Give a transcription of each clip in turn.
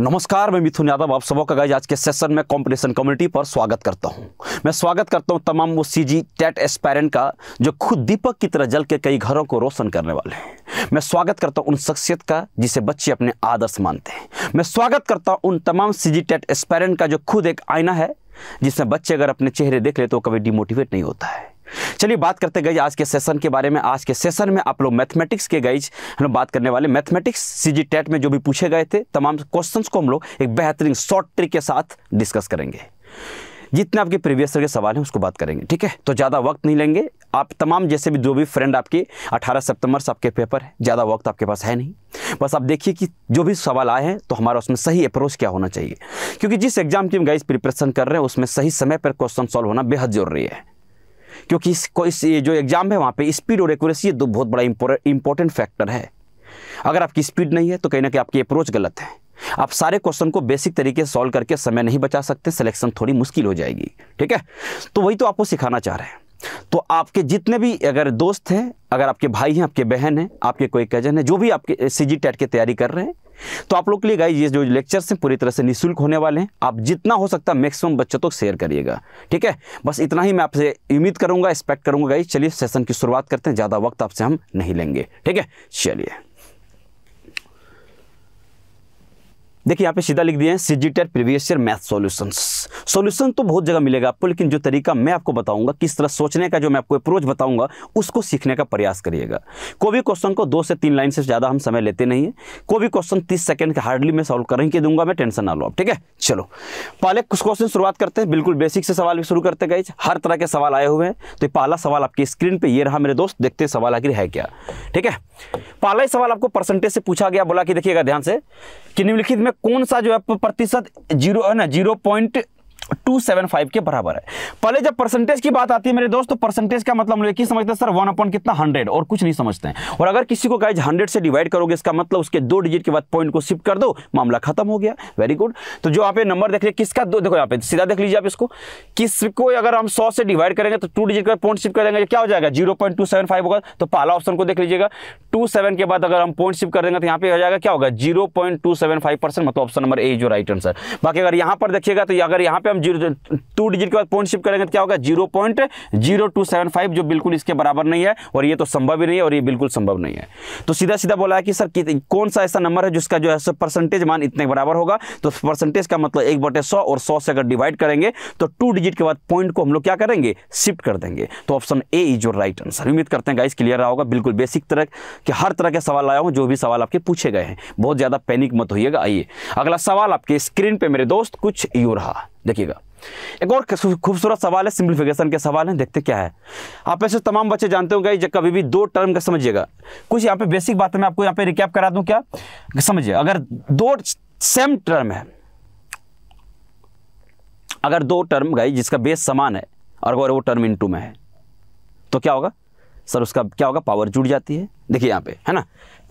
नमस्कार मैं मिथुन यादव आप सबों का गाइज आज के सेशन में कंपटीशन कम्युनिटी पर स्वागत करता हूं मैं स्वागत करता हूं तमाम वो सी जी टेट एस्पायरेंट का जो खुद दीपक की तरह जल के कई घरों को रोशन करने वाले हैं मैं स्वागत करता हूं उन शख्सियत का जिसे बच्चे अपने आदर्श मानते हैं मैं स्वागत करता हूँ उन तमाम सी जी टेट एस्पायरेंट का जो खुद एक आईना है जिसमें बच्चे अगर अपने चेहरे देख ले तो कभी डिमोटिवेट नहीं होता है चलिए बात करते गई आज के सेशन के बारे में आज के सेशन में आप लोग मैथमेटिक्स के गई हम लोग बात करने वाले मैथमेटिक्स सीजी टेट में जो भी पूछे गए थे तमाम क्वेश्चन को हम लोग एक बेहतरीन शॉर्ट ट्रिक के साथ डिस्कस करेंगे जितने आपके प्रीवियस ईयर के सवाल हैं उसको बात करेंगे ठीक है तो ज़्यादा वक्त नहीं लेंगे आप तमाम जैसे भी जो भी फ्रेंड आपके 18 सितंबर से आपके पेपर है ज़्यादा वक्त आपके पास है नहीं बस आप देखिए कि जो भी सवाल आए हैं तो हमारा उसमें सही अप्रोच क्या होना चाहिए क्योंकि जिस एग्जाम की हम गाइज प्रिपरेशन कर रहे हैं उसमें सही समय पर क्वेश्चन सॉल्व होना बेहद ज़रूरी है क्योंकि इसको इस जो एग्ज़ाम है वहाँ पे स्पीड और एक्यूरेसी ये दो बहुत बड़ा इंपॉर्टेंट फैक्टर है अगर आपकी स्पीड नहीं है तो कहीं ना कहीं आपकी अप्रोच गलत है आप सारे क्वेश्चन को बेसिक तरीके से सॉल्व करके समय नहीं बचा सकते सिलेक्शन थोड़ी मुश्किल हो जाएगी ठीक है तो वही तो आपको सिखाना चाह रहे हैं तो आपके जितने भी अगर दोस्त हैं अगर आपके भाई हैं आपके बहन हैं आपके कोई कजन है जो भी आपके सी जी टेट की तैयारी कर रहे हैं तो आप लोग के लिए गाइज ये जो लेक्चर्स हैं पूरी तरह से निःशुल्क होने वाले हैं आप जितना हो सकता है मैक्सिमम बच्चों तक शेयर करिएगा ठीक है बस इतना ही मैं आपसे उम्मीद करूंगा एक्सपेक्ट करूंगा गाइज चलिए सेशन की शुरुआत करते हैं ज़्यादा वक्त आपसे हम नहीं लेंगे ठीक है चलिए देखिए यहाँ पे सीधा लिख दिए CGTET previous year math solutions solution तो बहुत जगह मिलेगा आपको लेकिन जो तरीका मैं आपको बताऊंगा किस तरह सोचने का जो मैं आपको अप्रोच बताऊंगा उसको सीखने का प्रयास करिएगा कोई भी क्वेश्चन को दो से तीन लाइन से ज़्यादा हम समय लेते नहीं है कोई भी क्वेश्चन तीस सेकंड के हार्डली मैं सॉल्व कर ही दूंगा मैं टेंशन ना लो आप ठीक है चलो पहले कुछ क्वेश्चन शुरुआत करते हैं बिल्कुल बेसिक से सवाल शुरू करते गए हर तरह के सवाल आए हुए हैं तो पहला सवाल आपकी स्क्रीन पर यह रहा मेरे दोस्त देखते सवाल आखिर है क्या ठीक है पहला ही सवाल आपको परसेंटेज से पूछा गया बोला कि देखिएगा ध्यान से कि निम्नलिखित में कौन सा जो है प्रतिशत जीरो है ना जीरो पॉइंट 275 के बराबर है पहले जब परसेंटेज की बात आती है मेरे दोस्त तो परसेंटेज का मतलब हम लोग समझते हैं सर वन अपॉन कितना 100 और कुछ नहीं समझते हैं और अगर किसी को गाइज 100 से डिवाइड करोगे इसका मतलब उसके दो डिजिट के बाद पॉइंट को शिफ्ट कर दो मामला खत्म हो गया वेरी गुड तो जो आप नंबर देख रहे किसका दो देखो यहाँ पे सीधा देख लीजिए आप इसको किसको अगर हम सौ से डिवाइड करेंगे तो टू डिजिट का पॉइंट शिफ्ट कर देंगे क्या हो जाएगा जीरो होगा तो पहला ऑप्शन को देख लीजिएगा टू के बाद अगर हम पॉइंट शिफ्ट कर देंगे तो यहाँ पे हो जाएगा क्या होगा जीरो मतलब ऑप्शन नंबर ए जो राइट आंसर बाकी अगर यहाँ पर देखिएगा तो अगर यहाँ पे हम जीरो टू डिजिट के बाद पॉइंट शिफ्ट करेंगे तो क्या होगा zero point zero two seven five जो बिल्कुल इसके बराबर नहीं है और ये तो संभव ही नहीं है और ये बिल्कुल संभव नहीं है तो सीधा सीधा बोला है कि सर कि कौन सा ऐसा नंबर है जिसका जो है परसेंटेज मान इतने बराबर होगा तो परसेंटेज का मतलब एक बटे सौ और सौ से अगर डिवाइड करेंगे तो टू डिजिट के बाद पॉइंट को हम लोग क्या करेंगे शिफ्ट कर देंगे तो option A is your right answer उम्मीद करते हैं गाइस क्लियर रहा होगा बिल्कुल बेसिक तरह के हर तरह के सवाल आया हूँ जो भी सवाल आपके पूछे गए हैं बहुत ज़्यादा पैनिक मत होइएगा आइए अगला सवाल आपके स्क्रीन पर मेरे दोस्त कुछ यू रहा देखिएगा एक और खूबसूरत सवाल है सिंप्लीफिकेशन के सवाल हैं देखते क्या है आप ऐसे तमाम बच्चे जानते होंगे जब कभी भी दो टर्म का समझिएगा कुछ यहाँ पे बेसिक बात मैं आपको यहाँ पे रिकैप करा दूँ क्या समझिए अगर दो सेम टर्म है अगर दो टर्म गई जिसका बेस समान है और अगर वो टर्म इनटू में है तो क्या होगा सर उसका क्या होगा पावर जुड़ जाती है देखिए यहाँ पे है ना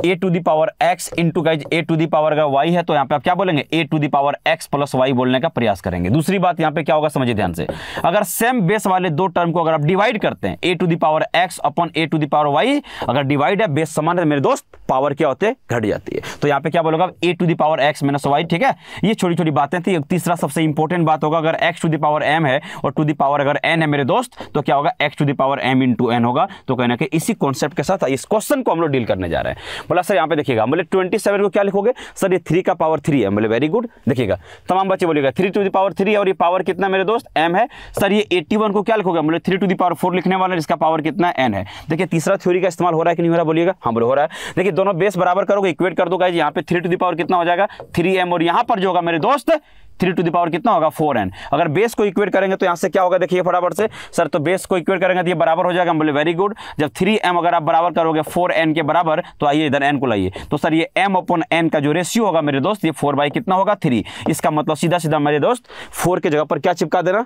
A to the power X into guys A to the power का वाई है तो यहाँ पे आप क्या बोलेंगे A to the power X plus Y बोलने का प्रयास करेंगे दूसरी बात यहाँ पे क्या होगा समझिए ध्यान से अगर सेम बेस वाले दो टर्म को अगर आप डिवाइड करते हैं A to the power X upon A to the power Y अगर डिवाइड है बेस समान है मेरे दोस्त पावर क्या होते घट जाती है तो यहाँ पे क्या बोलोगे A to the power X minus Y ठीक है ये छोटी छोटी बातें थी तीसरा सबसे इंपॉर्टेंट बात होगा अगर X to the power M है और टू दी पावर अगर एन है मेरे दोस्त तो क्या होगा X to the power M to N होगा तो कहना कि इसी कॉन्सेप्ट के साथ इस क्वेश्चन को हम लोग डील करने जा रहे हैं बोला सर यहाँ पे देखिएगा बोले ट्वेंटी सेवन को क्या लिखोगे सर ये थ्री का पावर थ्री है बोले वेरी गुड देखिएगा तमाम बच्चे बोलेगा three to the power three और ये पावर कितना मेरे दोस्त एम है सर ये एट्टी वन को क्या लिखोगे बोले three to the power four लिखने वाला है इसका पावर कितना एन है देखिए तीसरा थ्योरी का इस्तेमाल हो रहा है कि नहीं हो रहा बोलिएगा हाँ बोले हो रहा है देखिए दोनों बेस बराबर करोगे इक्वेट कर दो यहाँ पे थ्री टू द पावर कितना हो जाएगा थ्री और यहाँ पर जो होगा मेरे दोस्त थ्री टू दावर कितना होगा फोर एन अगर बेस को इक्वेट करेंगे तो यहाँ से क्या होगा देखिए फटाफट से सर तो बेस को इक्वेट करेंगे तो ये बराबर हो जाएगा हम बोले वेरी गुड जब थ्री एम अगर आप बराबर करोगे फोर एन के बराबर तो आइए इधर एन को लाइए तो सर ये एम अपन एन का जो रेशियो होगा मेरे दोस्त ये फोर बाई कितना होगा थ्री इसका मतलब सीधा सीधा मेरे दोस्त फोर के जगह पर क्या चिपका देना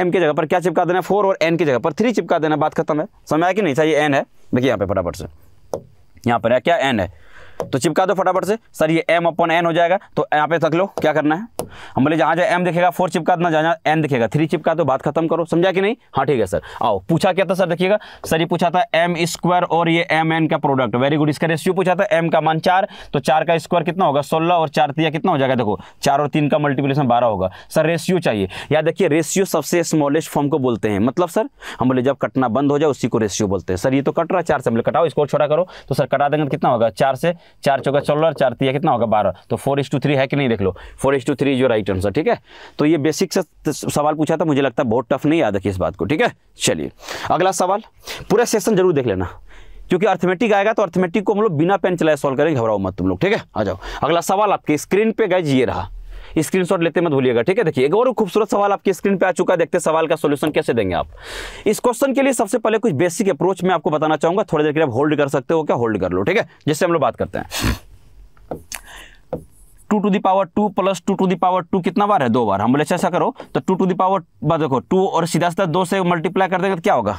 एम के जगह पर क्या चिपका देना फोर और एन की जगह पर थ्री चिपका देना बात खत्म है समझ आया कि नहीं सर ये एन है देखिए यहाँ पे फटाफट से यहाँ पर है क्या एन है तो चिपका दो फटाफट से सर ये एम अपन एन हो जाएगा तो यहाँ पे तक लो क्या करना है हम बोले जहाँ जहाँ एम देखेगा फोर चिपका ना जहाँ एन दिखेगा थ्री चिपका तो बात खत्म करो समझा कि नहीं हाँ ठीक है सर आओ पूछा क्या था सर देखिएगा सर ये पूछा था एम स्क्वायर और ये एम एन का प्रोडक्ट वेरी गुड इसका रेशियो पूछा था एम का मान चार तो चार का स्क्वायर कितना होगा सोलह और चार तीन कितना हो जाएगा देखो चार और तीन का मल्टीप्लीकेशन बारह होगा सर रेशियो चाहिए या देखिए रेशियो सबसे स्मॉलेस्ट फॉर्म को बोलते हैं मतलब सर हम बोले जब कटना बंद हो जाए उसी को रेशियो बोलते हैं सर ये तो कट रहा चार से बोले कटाओ इसको छोड़ा करो तो सर कटा देंगे तो कितना होगा चार से चार चौका सोलह और चार तीन कितना होगा बारह तो फोर इस टू थ्री है कि नहीं देख लो four is to three is your right answer ठीक है तो ये बेसिक से सवाल पूछा था मुझे लगता है बहुत टफ नहीं याद रखिए इस बात को ठीक है चलिए अगला सवाल पूरा सेशन जरूर देख लेना क्योंकि अर्थमेटिक आएगा तो अर्थमेटिक को हम लोग बिना पेन चलाए सॉल्व करेंगे घबराओ मत तुम लोग ठीक है आ जाओ अगला सवाल आपके स्क्रीन पे गए ये रहा स्क्रीनशॉट लेते मत भूलिएगा ठीक है देखिए एक और खूबसूरत सवाल आपके स्क्रीन पे आ चुका है देखते सवाल का सॉल्यूशन कैसे देंगे आप इस क्वेश्चन के लिए सबसे पहले कुछ बेसिक अप्रोच मैं आपको बताना चाहूंगा थोड़ी देर के लिए होल्ड कर सकते हो क्या होल्ड कर लो ठीक है जिससे हम लोग बात करते हैं two to the power two plus two to the power two कितना बार है दो बार हम बोले अच्छा, ऐसा करो तो टू टू दावर देखो टू और सीधा सीधा दो से मल्टीप्लाई कर देंगे तो क्या होगा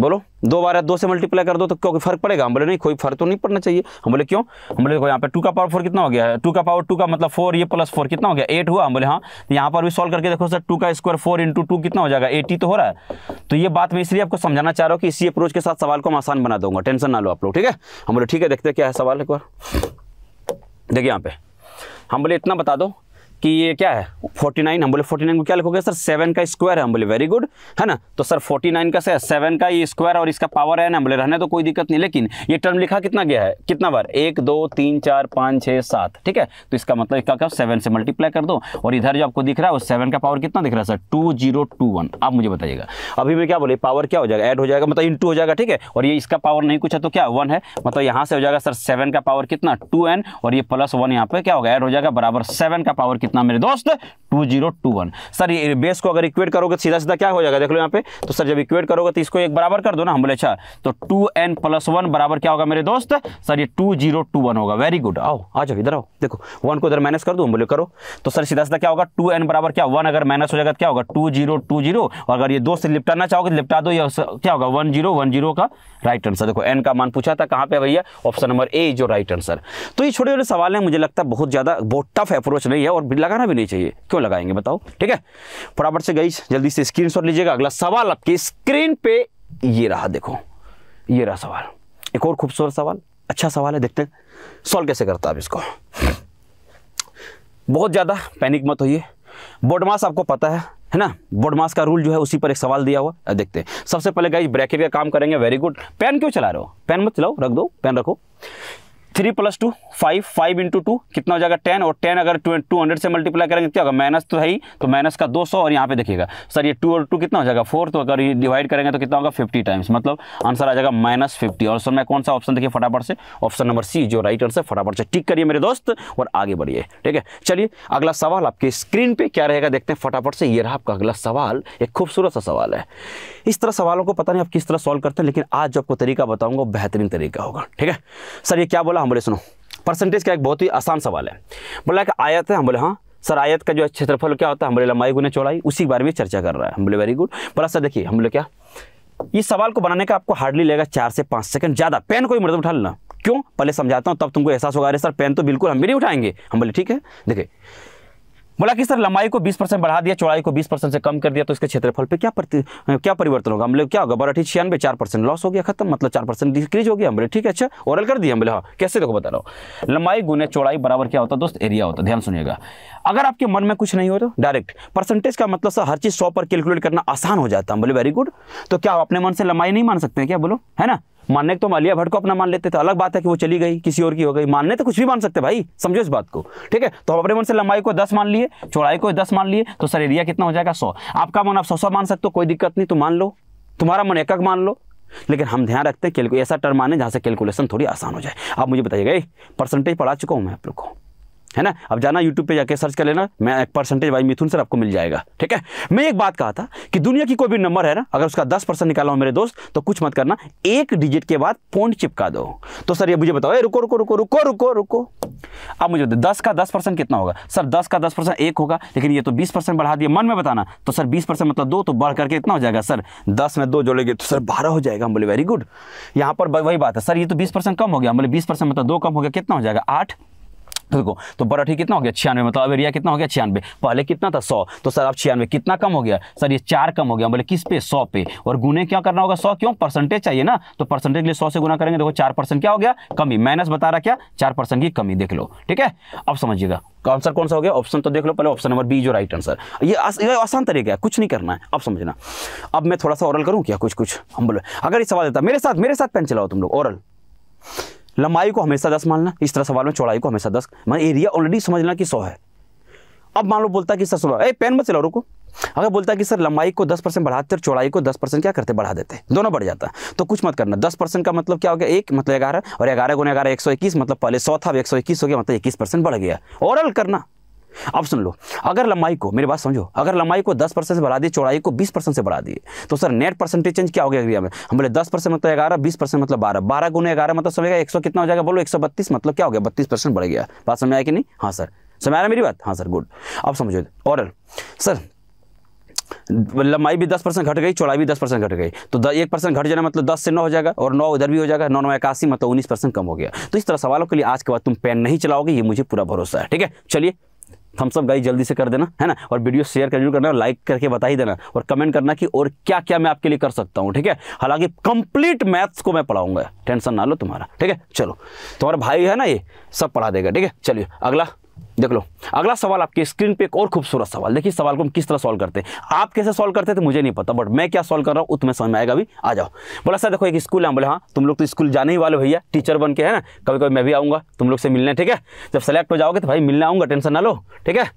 बोलो दो बार है दो से मल्टीप्लाई कर दो तो क्योंकि फर्क पड़ेगा हम बोले नहीं कोई फर्क तो नहीं पड़ना चाहिए हम बोले क्यों हम बोले देखो यहाँ पे टू का पावर फोर कितना हो गया है टू का पावर टू का मतलब फोर ये प्लस फोर कितना हो गया एट हुआ हम बोले हाँ तो यहाँ पर भी सॉल्व करके देखो सर टू का स्क्वायर फोर इंटू टू कितना हो जाएगा एटी तो हो रहा है तो ये बात मैं इसलिए आपको समझाना चाह रहा हूँ कि इसी अप्रोच के साथ सवाल को हम आसान बना दूंगा टेंशन ना लो आप लोग ठीक है हम बोले ठीक है देखते क्या है सवाल एक बार देखिए यहाँ पे हम बोले इतना बता दो कि ये क्या है 49 हम बोले 49 को क्या लिखोगे सर 7 का स्क्वायर है हम बोले वेरी गुड है ना तो सर 49 का से 7 का ये स्क्वायर और इसका पावर है ना हम बोले रहने तो कोई दिक्कत नहीं लेकिन ये टर्म लिखा कितना गया है कितना बार एक दो तीन चार पाँच छः सात ठीक है तो इसका मतलब इसका क्या सेवन से मल्टीप्लाई कर दो और इधर जो आपको दिख रहा है वो सेवन का पावर कितना दिख रहा है sir two zero two one आप मुझे बताइएगा अभी मैं क्या बोले पावर क्या हो जाएगा एड हो जाएगा मतलब इन हो जाएगा ठीक है और ये इसका पावर नहीं कुछ है तो क्या वन है मतलब यहाँ से हो जाएगा सर सेवन का पावर कितना टू और ये प्लस वन यहाँ पर क्या होगा एड हो जाएगा बराबर सेवन का पावर कितना कितना मेरे दोस्त 2021 सर ये बेस को अगर इक्वेट करोगे सीधा सीधा क्या हो जाएगा देख लो यहाँ पे तो सर जब इक्वेट करोगे तो इसको एक बराबर कर दो ना हम बोले अच्छा तो टू एन प्लस वन बराबर क्या होगा मेरे दोस्त सर ये टू जीरो टू वन होगा वेरी गुड आओ आ जाओ इधर आओ देखो वन को इधर माइनस कर दो हम बोले करो तो सर सीधा सीधा क्या होगा टू एन बराबर क्या वन अगर माइनस हो जाएगा तो क्या होगा टू जीरो टू जीरो और अगर ये दो से लिपटाना चाहोगे तो लिपटा दो या क्या होगा वन जीरो वन जीरो का राइट आंसर देखो एन का मान पूछा था कहाँ पे भैया ऑप्शन नंबर ए जो राइट आंसर तो ये छोटे छोटे सवाल है मुझे लगता है बहुत ज़्यादा बहुत टफ अप्रोच नहीं है और लगाना भी नहीं चाहिए क्यों लगाएंगे बताओ ठीक है फटाफट से गई जल्दी से स्क्रीन लीजिएगा अगला सवाल आपके स्क्रीन पे ये रहा देखो ये रहा सवाल एक और खूबसूरत सवाल अच्छा सवाल है देखते हैं सॉल्व कैसे करता आप इसको बहुत ज़्यादा पैनिक मत होइए बोडमास आपको पता है है ना बोडमास का रूल जो है उसी पर एक सवाल दिया हुआ देखते हैं सबसे पहले गाइज ब्रैकेट का काम करेंगे वेरी गुड पेन क्यों चला रहे हो पेन मत चलाओ रख दो पेन रखो three plus two five five into two कितना हो जाएगा टेन और टेन अगर टू हंड्रेड से मल्टीप्लाई करेंगे क्या होगा माइनस तो है ही तो माइनस का दो सौ और यहाँ पे देखिएगा सर ये टू और टू कितना हो जाएगा फोर तो अगर ये डिवाइड करेंगे तो कितना होगा फिफ्टी टाइम्स मतलब आंसर आ जाएगा माइनस फिफ्टी और सर मैं कौन सा ऑप्शन देखिए फटाफट से ऑप्शन नंबर सी जो राइट आंसर फटाफट से टिक करिए मेरे दोस्त और आगे बढ़िए ठीक है चलिए अगला सवाल आपके स्क्रीन पर क्या रहेगा देखते हैं फटाफट से ये रहा आपका अगला सवाल एक खूबसूरत सा सवाल है इस तरह सवालों को पता नहीं आप किस तरह सॉल्व करते हैं लेकिन आज जो आपको तरीका बताऊंगा बेहतरीन तरीका होगा ठीक है सर ये क्या बोला हम बोले सुनो परसेंटेज का एक बहुत ही आसान सवाल है बोला कि आयत है हम बोले हाँ सर आयत का जो क्षेत्रफल क्या होता है हम बोले लंबाई गुने चौड़ाई उसी के बारे में चर्चा कर रहा है हम बोले वेरी गुड बोला सर देखिए हम बोले क्या इस सवाल को बनाने का आपको हार्डली लेगा चार से पाँच सेकंड ज़्यादा पेन कोई मर्द उठा लेना क्यों पहले समझाता हूँ तब तुमको एहसास होगा अरे सर पेन तो बिल्कुल हम भी नहीं उठाएंगे हम बोले ठीक है देखिए बोला कि सर लंबाई को 20 परसेंट बढ़ा दिया चौड़ाई को 20 परसेंट से कम कर दिया तो इसके क्षेत्रफल पे क्या प्रति क्या परिवर्तन होगा हम लोग क्या होगा बराठी छियानवे चार परसेंट लॉस हो गया खत्म मतलब चार परसेंट डिक्रीज हो गया हम बोले ठीक है अच्छा ओरल कर दिया हम बोले हाँ कैसे देखो बता रहा हूँ लंबाई गुने चौड़ाई बराबर क्या होता है दोस्त एरिया होता है ध्यान सुनिएगा अगर आपके मन में कुछ नहीं हो तो डायरेक्ट परसेंटेज का मतलब सर हर चीज़ सौ पर कैलकुलेट करना आसान हो जाता है बोले वेरी गुड तो क्या आप अपने मन से लंबाई नहीं मान सकते क्या बोलो है ना मानने तो मालिया भट्ट को अपना मान लेते थे अलग बात है कि वो चली गई किसी और की हो गई मानने तो कुछ भी मान सकते भाई समझो इस बात को ठीक है तो हम अपने मन से लंबाई को दस मान लिए चौड़ाई को दस मान लिए तो सर एरिया कितना हो जाएगा सौ आपका मन आप सौ सौ मान सकते हो कोई दिक्कत नहीं तो मान लो तुम्हारा मन एकक मान लो लेकिन हम ध्यान रखते हैं ऐसा टर्म माने जहाँ से कैलकुलेशन थोड़ी आसान हो जाए आप मुझे बताइए परसेंटेज पढ़ा चुका हूँ मैं आप लोग को है ना अब जाना यूट्यूब पे जाके सर्च कर लेना मैं एक परसेंटेज वाई मिथुन सर आपको मिल जाएगा ठीक है मैं एक बात कहा था कि दुनिया की कोई भी नंबर है ना अगर उसका दस परसेंट निकाला मेरे दोस्त तो कुछ मत करना एक डिजिट के बाद पॉइंट चिपका दो तो सर ये मुझे बताओ रुको रुको रुको रुको रुको रुको अब मुझे बताओ दस का दस परसेंट कितना होगा सर दस का दस परसेंट एक होगा लेकिन ये तो बीस परसेंट बढ़ा दिया मन में बताना तो सर बीस परसेंट मतलब दो तो बढ़ करके इतना हो जाएगा सर दस में दो जोड़ेंगे तो सर बारह हो जाएगा हम बोले वेरी गुड यहाँ पर वही बात है सर ये तो बीस परसेंट कम हो गया हम मतलब बोले बीस परसेंट मतलब दो कम हो गया कितना हो जाएगा आठ देखो तो बराठी कितना हो गया छियानवे मतलब अवेरिया कितना हो गया छियानवे पहले कितना था सौ तो सर अब छियानवे कितना कम हो गया सर ये चार कम हो गया बोले किस पे सौ पे और गुने क्या करना होगा सौ क्यों परसेंटेज चाहिए ना तो परसेंटेज के लिए सौ से गुना करेंगे देखो चार परसेंट क्या हो गया कमी माइनस बता रहा क्या चार परसेंट की कमी देख लो ठीक है अब समझिएगा तो आंसर कौन सा हो गया ऑप्शन तो देख लो पहले ऑप्शन नंबर बी जो राइट आंसर ये आसान तरीका है कुछ नहीं करना है अब समझना अब मैं थोड़ा सा ओरल करूँ क्या कुछ कुछ हम बोले अगर ये सवाल देता मेरे साथ मेरे साथ पेन चलाओ तुम लोग ओरल लंबाई को हमेशा दस मानना इस तरह सवाल में चौड़ाई को हमेशा दस मान एरिया ऑलरेडी समझना कि सौ है अब मान लो बोलता कि सर सुनो ए पेन मत चलाओ रुको अगर बोलता है कि सर लंबाई को 10 परसेंट बढ़ाते और चौड़ाई को 10 परसेंट क्या करते बढ़ा देते दोनों बढ़ जाता तो कुछ मत करना 10 परसेंट का मतलब क्या हो गया एक मतलब ग्यारह और ग्यारह गुना ग्यारह एक सौ इक्कीस मतलब पहले सौ था अब एक सौ इक्कीस हो गया मतलब इक्कीस परसेंट बढ़ गया ओरल करना अब सुन लो अगर लंबाई को मेरी बात समझो अगर लंबाई को दस परसेंट से बढ़ा दिए चौड़ाई को बीस परसेंट से बढ़ा दिए तो सर नेट परसेंटेज चेंज क्या हो गया एरिया में हम बोले दस परसेंट मतलब ग्यारह बीस परसेंट मतलब बारह बारह गुने ग्यारह मतलब समझेगा एक सौ कितना हो जाएगा बोलो एक सौ बत्तीस मतलब क्या हो गया बत्तीस परसेंट बढ़ गया बात समझ आया कि नहीं हाँ सर समझ आया मेरी बात हाँ सर गुड अब समझो और सर लंबाई भी दस परसेंट घट गई चौड़ाई भी दस परसेंट घट गई तो एक परसेंट घट जाना मतलब दस से नौ हो जाएगा और नौ उधर भी हो जाएगा नौ नौ इक्यासी मतलब उन्नीस परसेंट कम हो गया तो इस तरह सवालों के लिए आज के बाद तुम पेन नहीं चलाओगे ये मुझे पूरा भरोसा है ठीक है चलिए थम्स अप गाइस जल्दी से कर देना है ना और वीडियो शेयर कर जरूर करना और लाइक करके बता ही देना और कमेंट करना कि और क्या क्या मैं आपके लिए कर सकता हूँ ठीक है हालांकि कंप्लीट मैथ्स को मैं पढ़ाऊंगा टेंशन ना लो तुम्हारा ठीक है चलो तुम्हारा भाई है ना ये सब पढ़ा देगा ठीक है चलिए अगला देख लो अगला सवाल आपके स्क्रीन पे एक और खूबसूरत सवाल देखिए सवाल को हम किस तरह सॉल्व करते हैं आप कैसे सॉल्व करते थे मुझे नहीं पता बट मैं क्या सॉल्व कर रहा हूँ उतना समझ में आएगा भी आ जाओ बोला सर देखो एक स्कूल है बोले हाँ तुम लोग तो स्कूल जाने ही वाले भैया टीचर बन के है ना कभी कभी मैं भी आऊँगा तुम लोग से मिलने ठीक है जब सेलेक्ट हो जाओगे तो भाई मिलने आऊँगा टेंशन ना लो ठीक है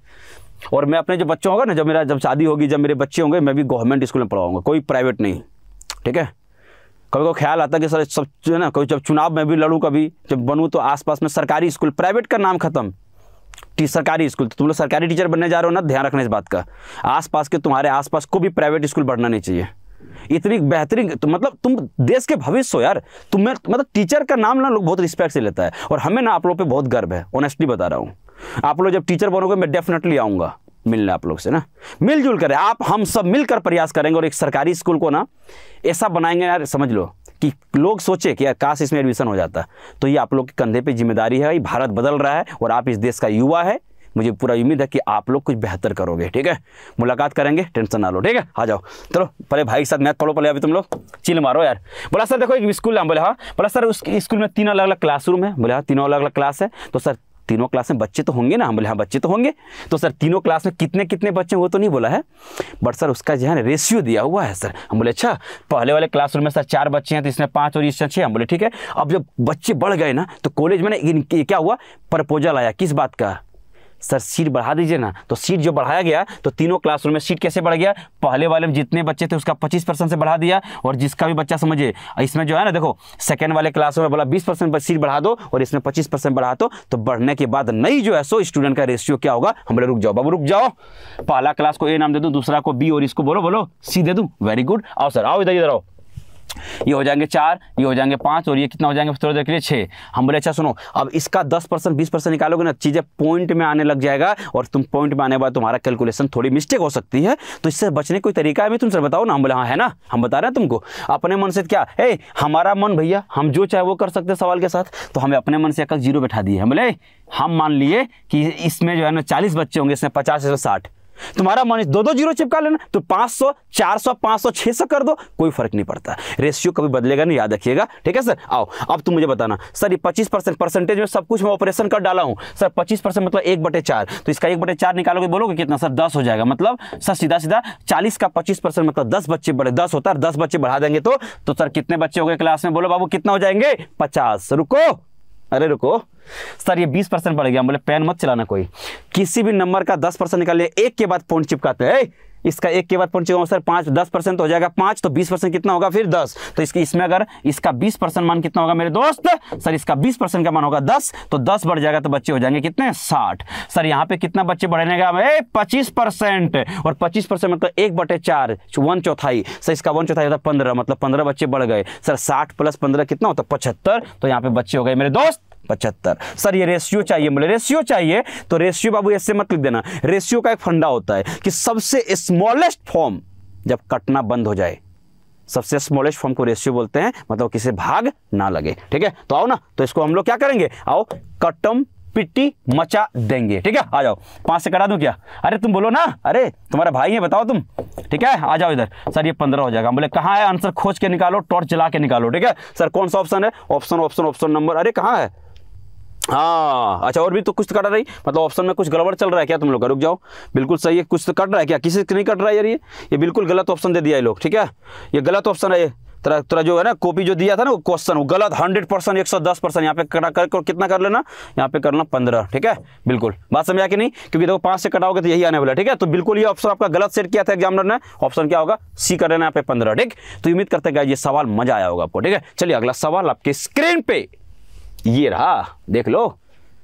और मैं अपने जो बच्चों होगा ना जब मेरा जब शादी होगी जब मेरे बच्चे होंगे मैं भी गवर्नमेंट स्कूल में पढ़ाऊंगा कोई प्राइवेट नहीं ठीक है कभी को ख्याल आता है कि सर सब है ना कोई जब चुनाव में भी लड़ूँ कभी जब बनूँ तो आसपास में सरकारी स्कूल प्राइवेट का नाम खत्म सरकारी स्कूल तो तुम लोग सरकारी टीचर बनने जा रहे हो ना ध्यान रखना इस बात का आसपास के तुम्हारे आसपास को भी प्राइवेट स्कूल बढ़ना नहीं चाहिए इतनी बेहतरीन तो मतलब तुम देश के भविष्य हो यार तुम्हें मतलब टीचर का नाम ना लोग बहुत रिस्पेक्ट से लेता है और हमें ना आप लोग पे बहुत गर्व है ऑनेस्टली बता रहा हूँ आप लोग जब टीचर बनोगे मैं डेफिनेटली आऊँगा मिलने आप लोग से ना मिलजुल करें आप हम सब मिलकर प्रयास करेंगे और एक सरकारी स्कूल को ना ऐसा बनाएंगे यार समझ लो कि लोग सोचे कि यार काश इसमें एडमिशन हो जाता तो ये आप लोग के कंधे पर जिम्मेदारी है भाई भारत बदल रहा है और आप इस देश का युवा है मुझे पूरा उम्मीद है कि आप लोग कुछ बेहतर करोगे ठीक है मुलाकात करेंगे टेंशन ना लो ठीक है आ जाओ चलो पहले भाई के साथ मैथ पढ़ो पहले अभी तुम लोग चिल मारो यार बोला सर देखो एक स्कूल है बोले हाँ बोला सर उस स्कूल में तीन अलग अलग क्लासरूम है बोले हाँ तीनों अलग अलग क्लास है तो सर तीनों क्लास में बच्चे तो होंगे ना हम बोले हाँ बच्चे तो होंगे तो सर तीनों क्लास में कितने कितने बच्चे वो तो नहीं बोला है बट सर उसका जो है ना रेशियो दिया हुआ है सर हम बोले अच्छा पहले वाले क्लासरूम में सर चार बच्चे हैं तो इसमें पाँच और इसमें छः हम बोले ठीक है अब जब बच्चे बढ़ गए ना तो कॉलेज में ना क्या हुआ प्रपोजल आया किस बात का सर सीट बढ़ा दीजिए ना तो सीट जो बढ़ाया गया तो तीनों क्लासरूम में सीट कैसे बढ़ गया पहले वाले में जितने बच्चे थे उसका 25 परसेंट से बढ़ा दिया और जिसका भी बच्चा समझिए इसमें जो है ना देखो सेकेंड वाले क्लासरूम में बोला बीस परसेंट सीट बढ़ा दो और इसमें पच्चीस परसेंट बढ़ा दो तो बढ़ने के बाद नई जो है सो स्टूडेंट का रेशियो क्या होगा हम रुक जाओ बाबू रुक जाओ पहला क्लास को ए नाम दे दूँ दूसरा को बी और इसको बोलो बोलो सी दे दूँ वेरी गुड आओ सर आओ इधर इधर आओ ये हो जाएंगे चार ये हो जाएंगे पाँच और ये कितना हो जाएंगे थोड़ी देर के लिए छः हम बोले अच्छा सुनो अब इसका दस परसेंट बीस परसेंट निकालोगे ना चीज़ें पॉइंट में आने लग जाएगा और तुम पॉइंट में आने के बाद तुम्हारा कैलकुलेशन थोड़ी मिस्टेक हो सकती है तो इससे बचने कोई तरीका है तुम सर बताओ ना हम बोले हाँ है ना हम बता रहे हैं तुमको अपने मन से क्या है हमारा मन भैया हम जो चाहे वो कर सकते सवाल के साथ तो हमें अपने मन से एक जीरो बैठा दिए हम बोले हम मान लिए कि इसमें जो है ना चालीस बच्चे होंगे इसमें पचास इसमें साठ तुम्हारा मन दो दो जीरो चिपका लेना तो 500 400 500 600 कर दो कोई फर्क नहीं पड़ता रेशियो कभी बदलेगा नहीं याद रखिएगा ठीक है सर आओ अब तुम मुझे बताना सर ये पच्चीस परसेंट परसेंटेज में सब कुछ मैं ऑपरेशन कर डाला हूं सर पच्चीस परसेंट मतलब एक बटे चार तो इसका एक बटे चार निकालोगे बोलोगे कितना सर दस हो जाएगा मतलब सर सीधा सीधा चालीस का पच्चीस परसेंट मतलब दस बच्चे बढ़े दस होता है दस बच्चे बढ़ा देंगे तो तो सर कितने बच्चे हो गए क्लास में बोलो बाबू कितना हो जाएंगे पचास रुको अरे रुको सर ये बीस परसेंट पड़ेगा गया बोले पेन मत चलाना कोई किसी भी नंबर का दस परसेंट निकाल लिया एक के बाद पॉइंट चिपकाते हैं इसका एक के बाद पहुंचेगा सर पाँच दस परसेंट हो जाएगा पांच तो बीस परसेंट कितना होगा फिर दस तो इसकी इसमें अगर इसका बीस परसेंट मान कितना होगा मेरे दोस्त सर इसका बीस परसेंट का मान होगा दस तो दस बढ़ जाएगा तो बच्चे हो जाएंगे कितने साठ सर यहाँ पे कितना बच्चे बढ़ने का पच्चीस परसेंट और पच्चीस परसेंट मतलब एक बटे चार वन चौथाई सर इसका वन चौथाई होता है पंद्रह मतलब पंद्रह बच्चे बढ़ गए सर साठ प्लस पंद्रह कितना होता है पचहत्तर तो यहाँ पे बच्चे हो गए मेरे दोस्त पचहत्तर सर ये रेशियो चाहिए बोले मतलब रेशियो चाहिए तो रेशियो बाबू ऐसे मत लिख देना रेशियो का एक फंडा होता है कि सबसे स्मॉलेस्ट फॉर्म जब कटना बंद हो जाए सबसे स्मॉलेस्ट फॉर्म को रेशियो बोलते हैं मतलब किसी भाग ना लगे ठीक है तो आओ ना तो इसको हम लोग क्या करेंगे आओ कटम पिट्टी मचा देंगे ठीक है आ जाओ पांच से करा दू क्या अरे तुम बोलो ना अरे तुम्हारा भाई है बताओ तुम ठीक है आ जाओ इधर सर ये पंद्रह हो जाएगा बोले कहाँ है आंसर खोज के निकालो टॉर्च जला के निकालो ठीक है सर कौन सा ऑप्शन है ऑप्शन ऑप्शन ऑप्शन नंबर अरे कहाँ है हाँ अच्छा और भी तो कुछ तो कट रही मतलब ऑप्शन में कुछ गड़बड़ चल रहा है क्या तुम लोग रुक जाओ बिल्कुल सही है कुछ तो कट रहा है क्या किसी से नहीं कट रहा है यार ये ये बिल्कुल गलत ऑप्शन दे दिया ये लोग ठीक है ये गलत ऑप्शन है ये तेरा तेरा जो है ना कॉपी जो दिया था ना वो क्वेश्चन वो गलत हंड्रेड परसेंट एक सौ दस परसेंट यहाँ पे कटा कर, कर कितना कर लेना यहाँ पे करना पंद्रह ठीक है बिल्कुल बात समझ आ कि नहीं क्योंकि देखो पांच से कटाओगे तो यही आने वाला ठीक है तो बिल्कुल ये ऑप्शन आपका गलत सेट किया था एग्जामिनर ने ऑप्शन क्या होगा सी कर लेना यहाँ पे पंद्रह ठीक तो उम्मीद करते हैं ये सवाल मजा आया होगा आपको ठीक है चलिए अगला सवाल आपके स्क्रीन पे ये रहा देख लो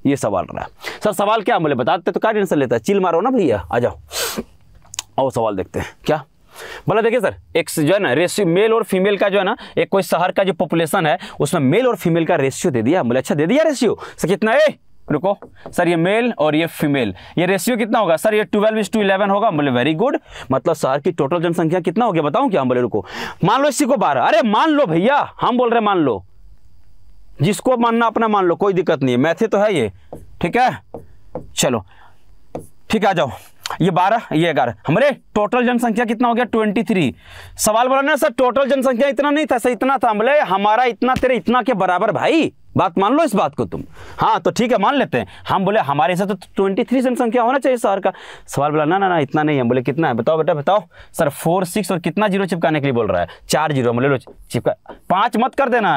ये सवाल रहा सर सवाल क्या बोले बताते तो क्या टेंशन लेता है चिल मारो ना भैया आ जाओ और सवाल देखते हैं क्या बोला देखिए सर एक जो है ना रेशियो मेल और फीमेल का जो है ना एक कोई शहर का जो पॉपुलेशन है उसमें मेल और फीमेल का रेशियो दे दिया बोले अच्छा दे दिया रेशियो सर कितना है रुको सर ये मेल और ये फीमेल ये रेशियो कितना होगा सर ये ट्वेल्व इज टू इलेवन होगा बोले वेरी गुड मतलब शहर की टोटल जनसंख्या कितना हो गया बताऊं क्या हम बोले रुको मान लो इसी को बारह अरे मान लो भैया हम बोल रहे मान लो जिसको मानना अपना मान लो कोई दिक्कत नहीं है मैथे तो है ये ठीक है चलो ठीक आ जाओ ये बारह ये ग्यारह हमारे टोटल जनसंख्या कितना हो गया ट्वेंटी थ्री सवाल बोला ना सर टोटल जनसंख्या इतना नहीं था सर इतना था बोले हमारा इतना तेरे इतना के बराबर भाई बात मान लो इस बात को तुम हाँ तो ठीक है मान लेते हैं हम बोले हमारे साथ से तो ट्वेंटी थ्री जनसंख्या होना चाहिए शहर का सवाल बोला ना ना ना इतना नहीं है बोले कितना है बताओ बेटा बताओ सर फोर सिक्स और कितना जीरो चिपकाने के लिए बोल रहा है चार जीरो बोले लो चिपका पांच मत कर देना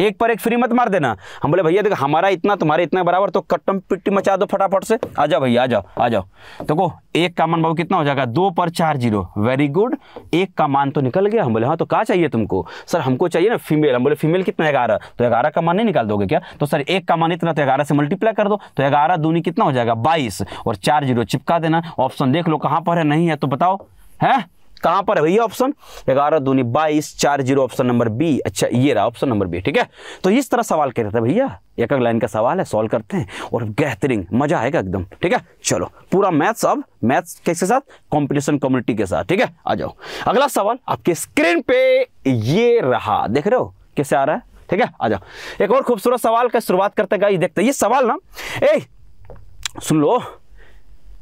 एक पर एक फ्री मत मार देना हम बोले भैया देखो हमारा इतना तुम्हारे इतना बराबर तो कट्टम पिट्टी मचा दो फटाफट से आ जाओ भैया आ जाओ आ जाओ देखो एक का मान बाबू कितना हो जाएगा दो पर चार जीरो वेरी गुड एक का मान तो निकल गया हम बोले हाँ तो कहा चाहिए तुमको सर हमको चाहिए ना फीमेल हम बोले फीमेल कितना ग्यारह तो ग्यारह का मान नहीं निकाल दोगे क्या तो सर एक का मान इतना तो ग्यारह से मल्टीप्लाई कर दो तो ग्यारह दूनी कितना हो जाएगा बाईस और चार जीरो चिपका देना ऑप्शन देख लो कहाँ पर है नहीं है तो बताओ है कहां पर है भैया ऑप्शन ग्यारह दूनी बाईस चार जीरो ऑप्शन नंबर बी अच्छा ये रहा ऑप्शन नंबर बी ठीक है तो इस तरह सवाल कह रहे थे भैया एक एक लाइन का सवाल है सॉल्व करते हैं और बेहतरीन मजा आएगा एकदम ठीक है चलो पूरा मैथ्स अब मैथ्स किसके साथ कंपटीशन कम्युनिटी के साथ ठीक है आ जाओ अगला सवाल आपके स्क्रीन पे ये रहा देख रहे हो कैसे आ रहा है ठीक है आ जाओ एक और खूबसूरत सवाल का शुरुआत करते गाइस देखते ये सवाल ना ए सुन लो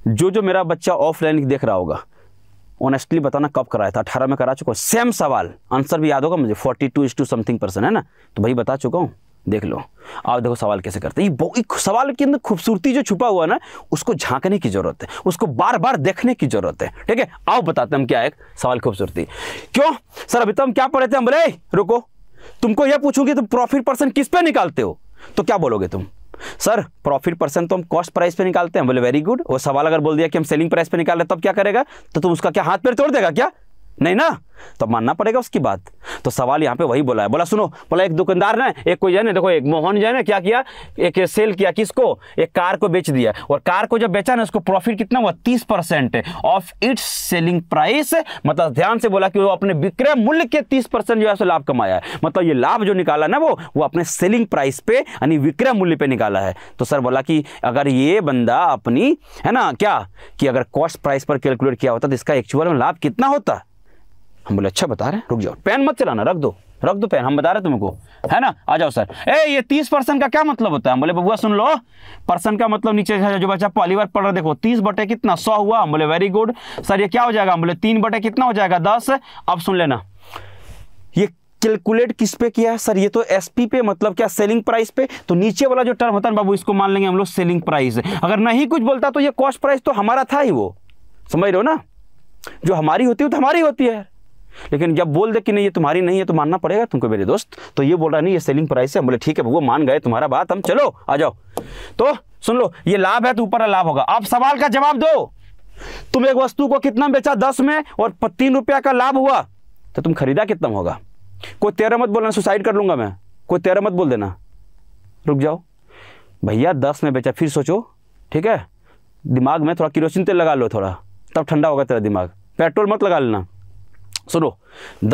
जो जो मेरा बच्चा ऑफलाइन देख रहा होगा ऑनेस्टली बताना कब कराया था अठारह में करा चुका हूँ सेम सवाल आंसर भी याद होगा मुझे forty two is two something percent है ना तो भाई बता चुका हूँ देख लो आप देखो सवाल कैसे करते हैं ये सवाल के अंदर खूबसूरती जो छुपा हुआ ना उसको झांकने की जरूरत है उसको बार बार देखने की जरूरत है ठीक है आओ बताते हम क्या है सवाल खूबसूरती क्यों सर अभी तो हम क्या पढ़े थे हम बोले रुको तुमको यह पूछूंगी तुम प्रॉफिट परसेंट किस पे निकालते हो तो क्या बोलोगे तुम सर प्रॉफिट परसेंट तो हम कॉस्ट प्राइस पे निकालते हैं बोले वेरी गुड वो सवाल अगर बोल दिया कि हम सेलिंग प्राइस पे निकाल रहे तब क्या करेगा तो तुम उसका क्या हाथ पैर तोड़ देगा क्या नहीं ना तो मानना पड़ेगा उसकी बात तो सवाल यहाँ पे वही बोला है बोला सुनो बोला एक दुकानदार ने एक कोई जाने देखो एक मोहन जाने क्या किया एक सेल किया किसको एक कार को बेच दिया और कार को जब बेचा ना उसको प्रॉफिट कितना हुआ तीस percent of its selling price मतलब ध्यान से बोला कि वो अपने विक्रय मूल्य के तीस परसेंट जो है लाभ कमाया है मतलब ये लाभ जो निकाला ना वो वो अपने सेलिंग प्राइस पे यानी विक्रय मूल्य पे निकाला है तो सर बोला कि अगर ये बंदा अपनी है ना क्या कि अगर कॉस्ट प्राइस पर कैलकुलेट किया होता तो इसका एक्चुअल में लाभ कितना होता हम बोले अच्छा बता रहे हैं रुक जाओ पेन मत चलाना रख दो रख दो पेन हम बता रहे तुमको है ना आ जाओ सर ए ये तीस परसेंट का क्या मतलब होता है हम बोले बबुआ सुन लो परसेंट का मतलब नीचे जो बच्चा पहली बार पढ़ रहा देखो तीस बटे कितना सौ हुआ हम बोले वेरी गुड सर ये क्या हो जाएगा हम बोले तीन बटे कितना हो जाएगा दस अब सुन लेना ये कैलकुलेट किस पे किया सर ये तो एसपी पे मतलब क्या सेलिंग प्राइस पे तो नीचे वाला जो टर्म होता है बाबू इसको मान लेंगे हम लोग सेलिंग प्राइस अगर नहीं कुछ बोलता तो ये कॉस्ट प्राइस तो हमारा था ही वो समझ रहे हो ना जो हमारी होती है तो हमारी होती है लेकिन जब बोल दे कि नहीं ये तुम्हारी नहीं है तो मानना पड़ेगा तुमको मेरे दोस्त तो ये बोल रहा नहीं ये सेलिंग प्राइस है बोले ठीक है वो मान गए तुम्हारा बात हम चलो आ जाओ तो सुन लो ये लाभ है तो ऊपर लाभ होगा आप सवाल का जवाब दो तुम एक वस्तु को कितना बेचा दस में और तीन रुपया का लाभ हुआ तो तुम खरीदा कितना होगा कोई तेरह मत बोलना सुसाइड कर लूंगा मैं कोई तेरह मत बोल देना रुक जाओ भैया दस में बेचा फिर सोचो ठीक है दिमाग में थोड़ा किरोसिन तेल लगा लो थोड़ा तब ठंडा होगा तेरा दिमाग पेट्रोल मत लगा लेना सुनो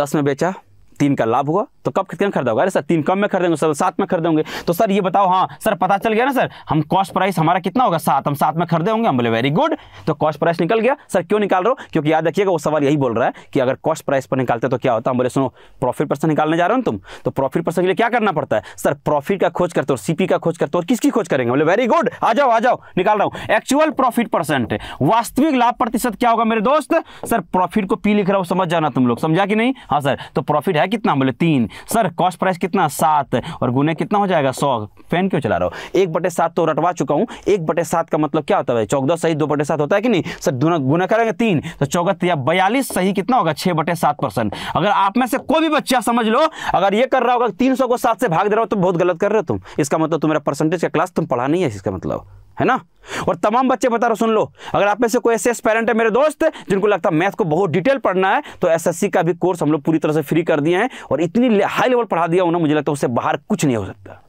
दस में बेचा तीन का लाभ होगा तो कब कितने खरीदा होगा अरे सर तीन कम में खरीदेंगे सर सात में खरीदेंगे तो सर ये बताओ हाँ सर पता चल गया ना सर हम कॉस्ट प्राइस हमारा कितना होगा सात हम सात में खरीदे होंगे हम बोले वेरी गुड तो कॉस्ट प्राइस निकल गया सर क्यों निकाल रहे हो क्योंकि याद रखिएगा वो सवाल यही बोल रहा है कि अगर कॉस्ट प्राइस पर निकालते तो क्या होता है हम बोले सुनो प्रॉफिट परसेंट निकालने जा रहे हो तुम तो प्रॉफिट परसेंट के लिए क्या करना पड़ता है सर प्रॉफिट का खोज करते हो सीपी का खोज करते हो किसकी खोज करेंगे बोले वेरी गुड आ जाओ आ जाओ निकाल रहा हूँ एक्चुअल प्रॉफिट परसेंट वास्तविक लाभ प्रतिशत क्या होगा मेरे दोस्त सर प्रॉफिट को पी लिख रहा हूँ समझ जाना तुम लोग समझा कि नहीं हाँ सर तो प्रॉफिट है कितना बोले तीन सर कॉस्ट प्राइस कितना सात और गुने कितना हो जाएगा सौ फैन क्यों चला रहा हो एक बटे सात तो रटवा चुका हूँ एक बटे सात का मतलब क्या होता है चौक दस सही दो बटे सात होता है कि नहीं सर दोनों गुना करेंगे तीन तो चौगत या बयालीस सही कितना होगा छह बटे सात परसेंट अगर आप में से कोई भी बच्चा समझ लो अगर ये कर रहा होगा तीन सौ को सात से भाग दे रहा हो तो बहुत गलत कर रहे हो तुम इसका मतलब तुम्हारा परसेंटेज का क्लास तुम पढ़ा नहीं है इसका मतलब है ना और तमाम बच्चे बता रहे सुन लो अगर आप में से कोई ऐसे पेरेंट है मेरे दोस्त जिनको लगता है मैथ को बहुत डिटेल पढ़ना है तो एसएससी का भी कोर्स हम लोग पूरी तरह से फ्री कर दिए हैं और इतनी हाई लेवल पढ़ा दिया उन्होंने मुझे लगता है उससे बाहर कुछ नहीं हो सकता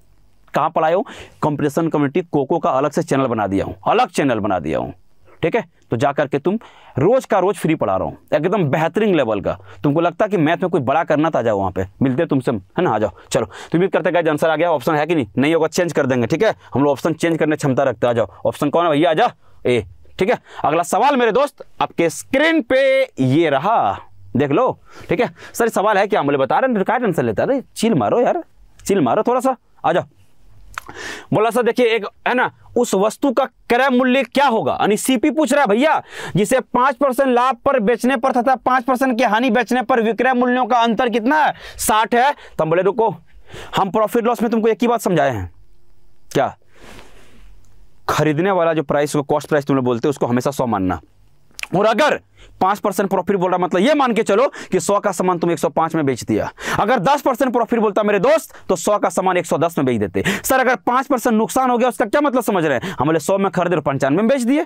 कहां पढ़ाए हूं कंपटीशन कम्युनिटी कोको का अलग से चैनल बना दिया हूं अलग चैनल बना दिया हूँ ठीक है तो जा करके तुम रोज़ का रोज़ फ्री पढ़ा रहा हूँ एकदम बेहतरीन लेवल का तुमको लगता है कि मैथ में कोई बड़ा करना था जाओ वहाँ पे मिलते तुमसे है ना आ जाओ चलो तुम तो भी करते गए आंसर आ गया ऑप्शन है कि नहीं नहीं होगा चेंज कर देंगे ठीक है हम लोग ऑप्शन चेंज करने क्षमता रखते आ जाओ ऑप्शन कौन है भैया आ जा ए ठीक है अगला सवाल मेरे दोस्त आपके स्क्रीन पे ये रहा देख लो ठीक है सर सवाल है क्या बोले बता रहे हैं आंसर लेता अरे चिल मारो यार चिल मारो थोड़ा सा आ जाओ बोला सर देखिए एक है ना उस वस्तु का क्रय मूल्य क्या होगा यानी सीपी पूछ रहा है भैया जिसे पांच परसेंट लाभ पर बेचने पर तथा पांच परसेंट की हानि बेचने पर विक्रय मूल्यों का अंतर कितना है साठ है तो बोले रुको हम प्रॉफिट लॉस में तुमको एक ही बात समझाए हैं क्या खरीदने वाला जो प्राइस कॉस्ट प्राइस तुमने बोलते हो उसको हमेशा सौ मानना और अगर पांच परसेंट प्रॉफिट बोल रहा मतलब ये मान के चलो कि सौ का सामान तुम एक सौ पांच में बेच दिया अगर दस परसेंट प्रॉफिट बोलता मेरे दोस्त तो सौ का सामान एक सौ दस में बेच देते सर अगर पांच परसेंट नुकसान हो गया उसका क्या मतलब समझ रहे हैं हमने सौ में खरीदे और पंचानवे में बेच दिए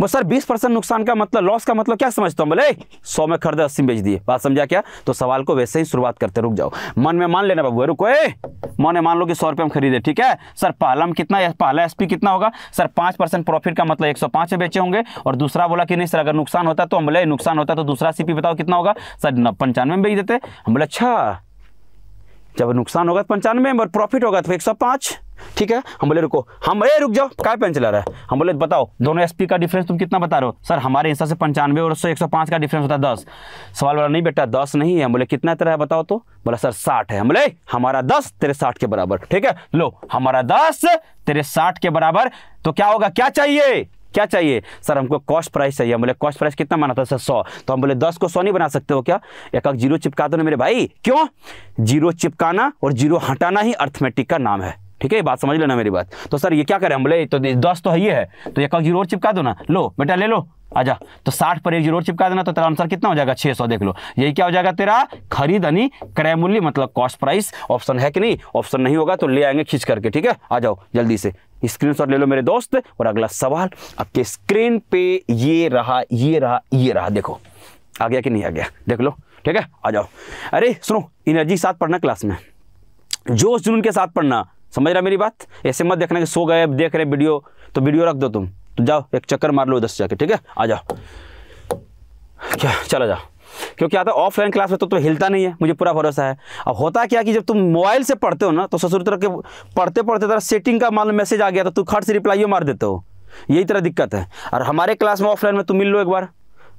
वो सर 20 परसेंट नुकसान का मतलब लॉस का मतलब क्या समझता हूं बोले सौ में खरीदे अस्सी में बेच दिए बात समझा क्या तो सवाल को वैसे ही शुरुआत करते रुक जाओ मन में मान लेना बाबू रुको ए मन में मान लो कि सौ रुपये हम खरीदे ठीक है सर पहला हम कितना पहला एसपी कितना होगा सर पांच परसेंट प्रॉफिट का मतलब एक सौ में बेचे होंगे और दूसरा बोला कि नहीं सर अगर नुकसान होता तो हम बोले नुकसान होता तो दूसरा सीपी बताओ कितना होगा सर पंचानवे में बेच देते हम बोले अच्छा जब नुकसान होगा तो पंचानवे और प्रॉफिट होगा तो एक सौ पांच ठीक है हम बोले रुको हम ए रुक जाओ काय पेन चला रहा है हम बोले बताओ दोनों एसपी का डिफरेंस तुम कितना बता रहे हो सर हमारे हिसाब से पंचानवे और सौ एक सौ पांच का डिफरेंस होता है दस सवाल वाला नहीं बेटा दस नहीं है हम बोले कितना तरह है बताओ तो बोला सर साठ है हम बोले हमारा दस तेरे साठ के बराबर ठीक है लो हमारा दस तेरे साठ के बराबर तो क्या होगा क्या चाहिए क्या चाहिए सर हमको कॉस्ट प्राइस चाहिए हम बोले कॉस्ट प्राइस कितना माना था सर सौ तो हम बोले दस को सौ नहीं बना सकते हो क्या एक एक जीरो चिपका दो ना मेरे भाई क्यों जीरो चिपकाना और जीरो हटाना ही अर्थमेटिक का नाम है ठीक है बात समझ लेना मेरी बात तो सर ये क्या करें हम बोले तो दस तो है ही है तो एक जीरो और चिपका दो ना लो बेटा ले लो आजा तो साठ पर एक जीरो चिपका देना तो तेरा आंसर कितना हो जाएगा छह सौ देख लो यही क्या हो जाएगा तेरा खरीद यानी क्रय मूल्य मतलब कॉस्ट प्राइस ऑप्शन है कि नहीं ऑप्शन नहीं होगा तो ले आएंगे खींच करके ठीक है आ जाओ जल्दी से स्क्रीनशॉट ले लो मेरे दोस्त और अगला सवाल आपके स्क्रीन पे ये रहा ये रहा ये रहा देखो आ गया कि नहीं आ गया देख लो ठीक है आ जाओ अरे सुनो इनर्जी के साथ पढ़ना क्लास में जोश जुनून के साथ पढ़ना समझ रहा मेरी बात ऐसे मत देखना कि सो गए देख रहे वीडियो तो वीडियो रख दो तुम तो जाओ एक चक्कर मार लो दस जाके ठीक है आ जाओ क्या चला जाओ क्योंकि आता ऑफलाइन क्लास में तो तो हिलता नहीं है मुझे पूरा भरोसा है अब होता क्या कि जब तुम मोबाइल से पढ़ते हो ना तो ससुर तरह के पढ़ते पढ़ते तरह सेटिंग का मान लो मैसेज आ गया तो तू खट से रिप्लाई मार देते हो यही तरह दिक्कत है और हमारे क्लास में ऑफलाइन में तुम मिल लो एक बार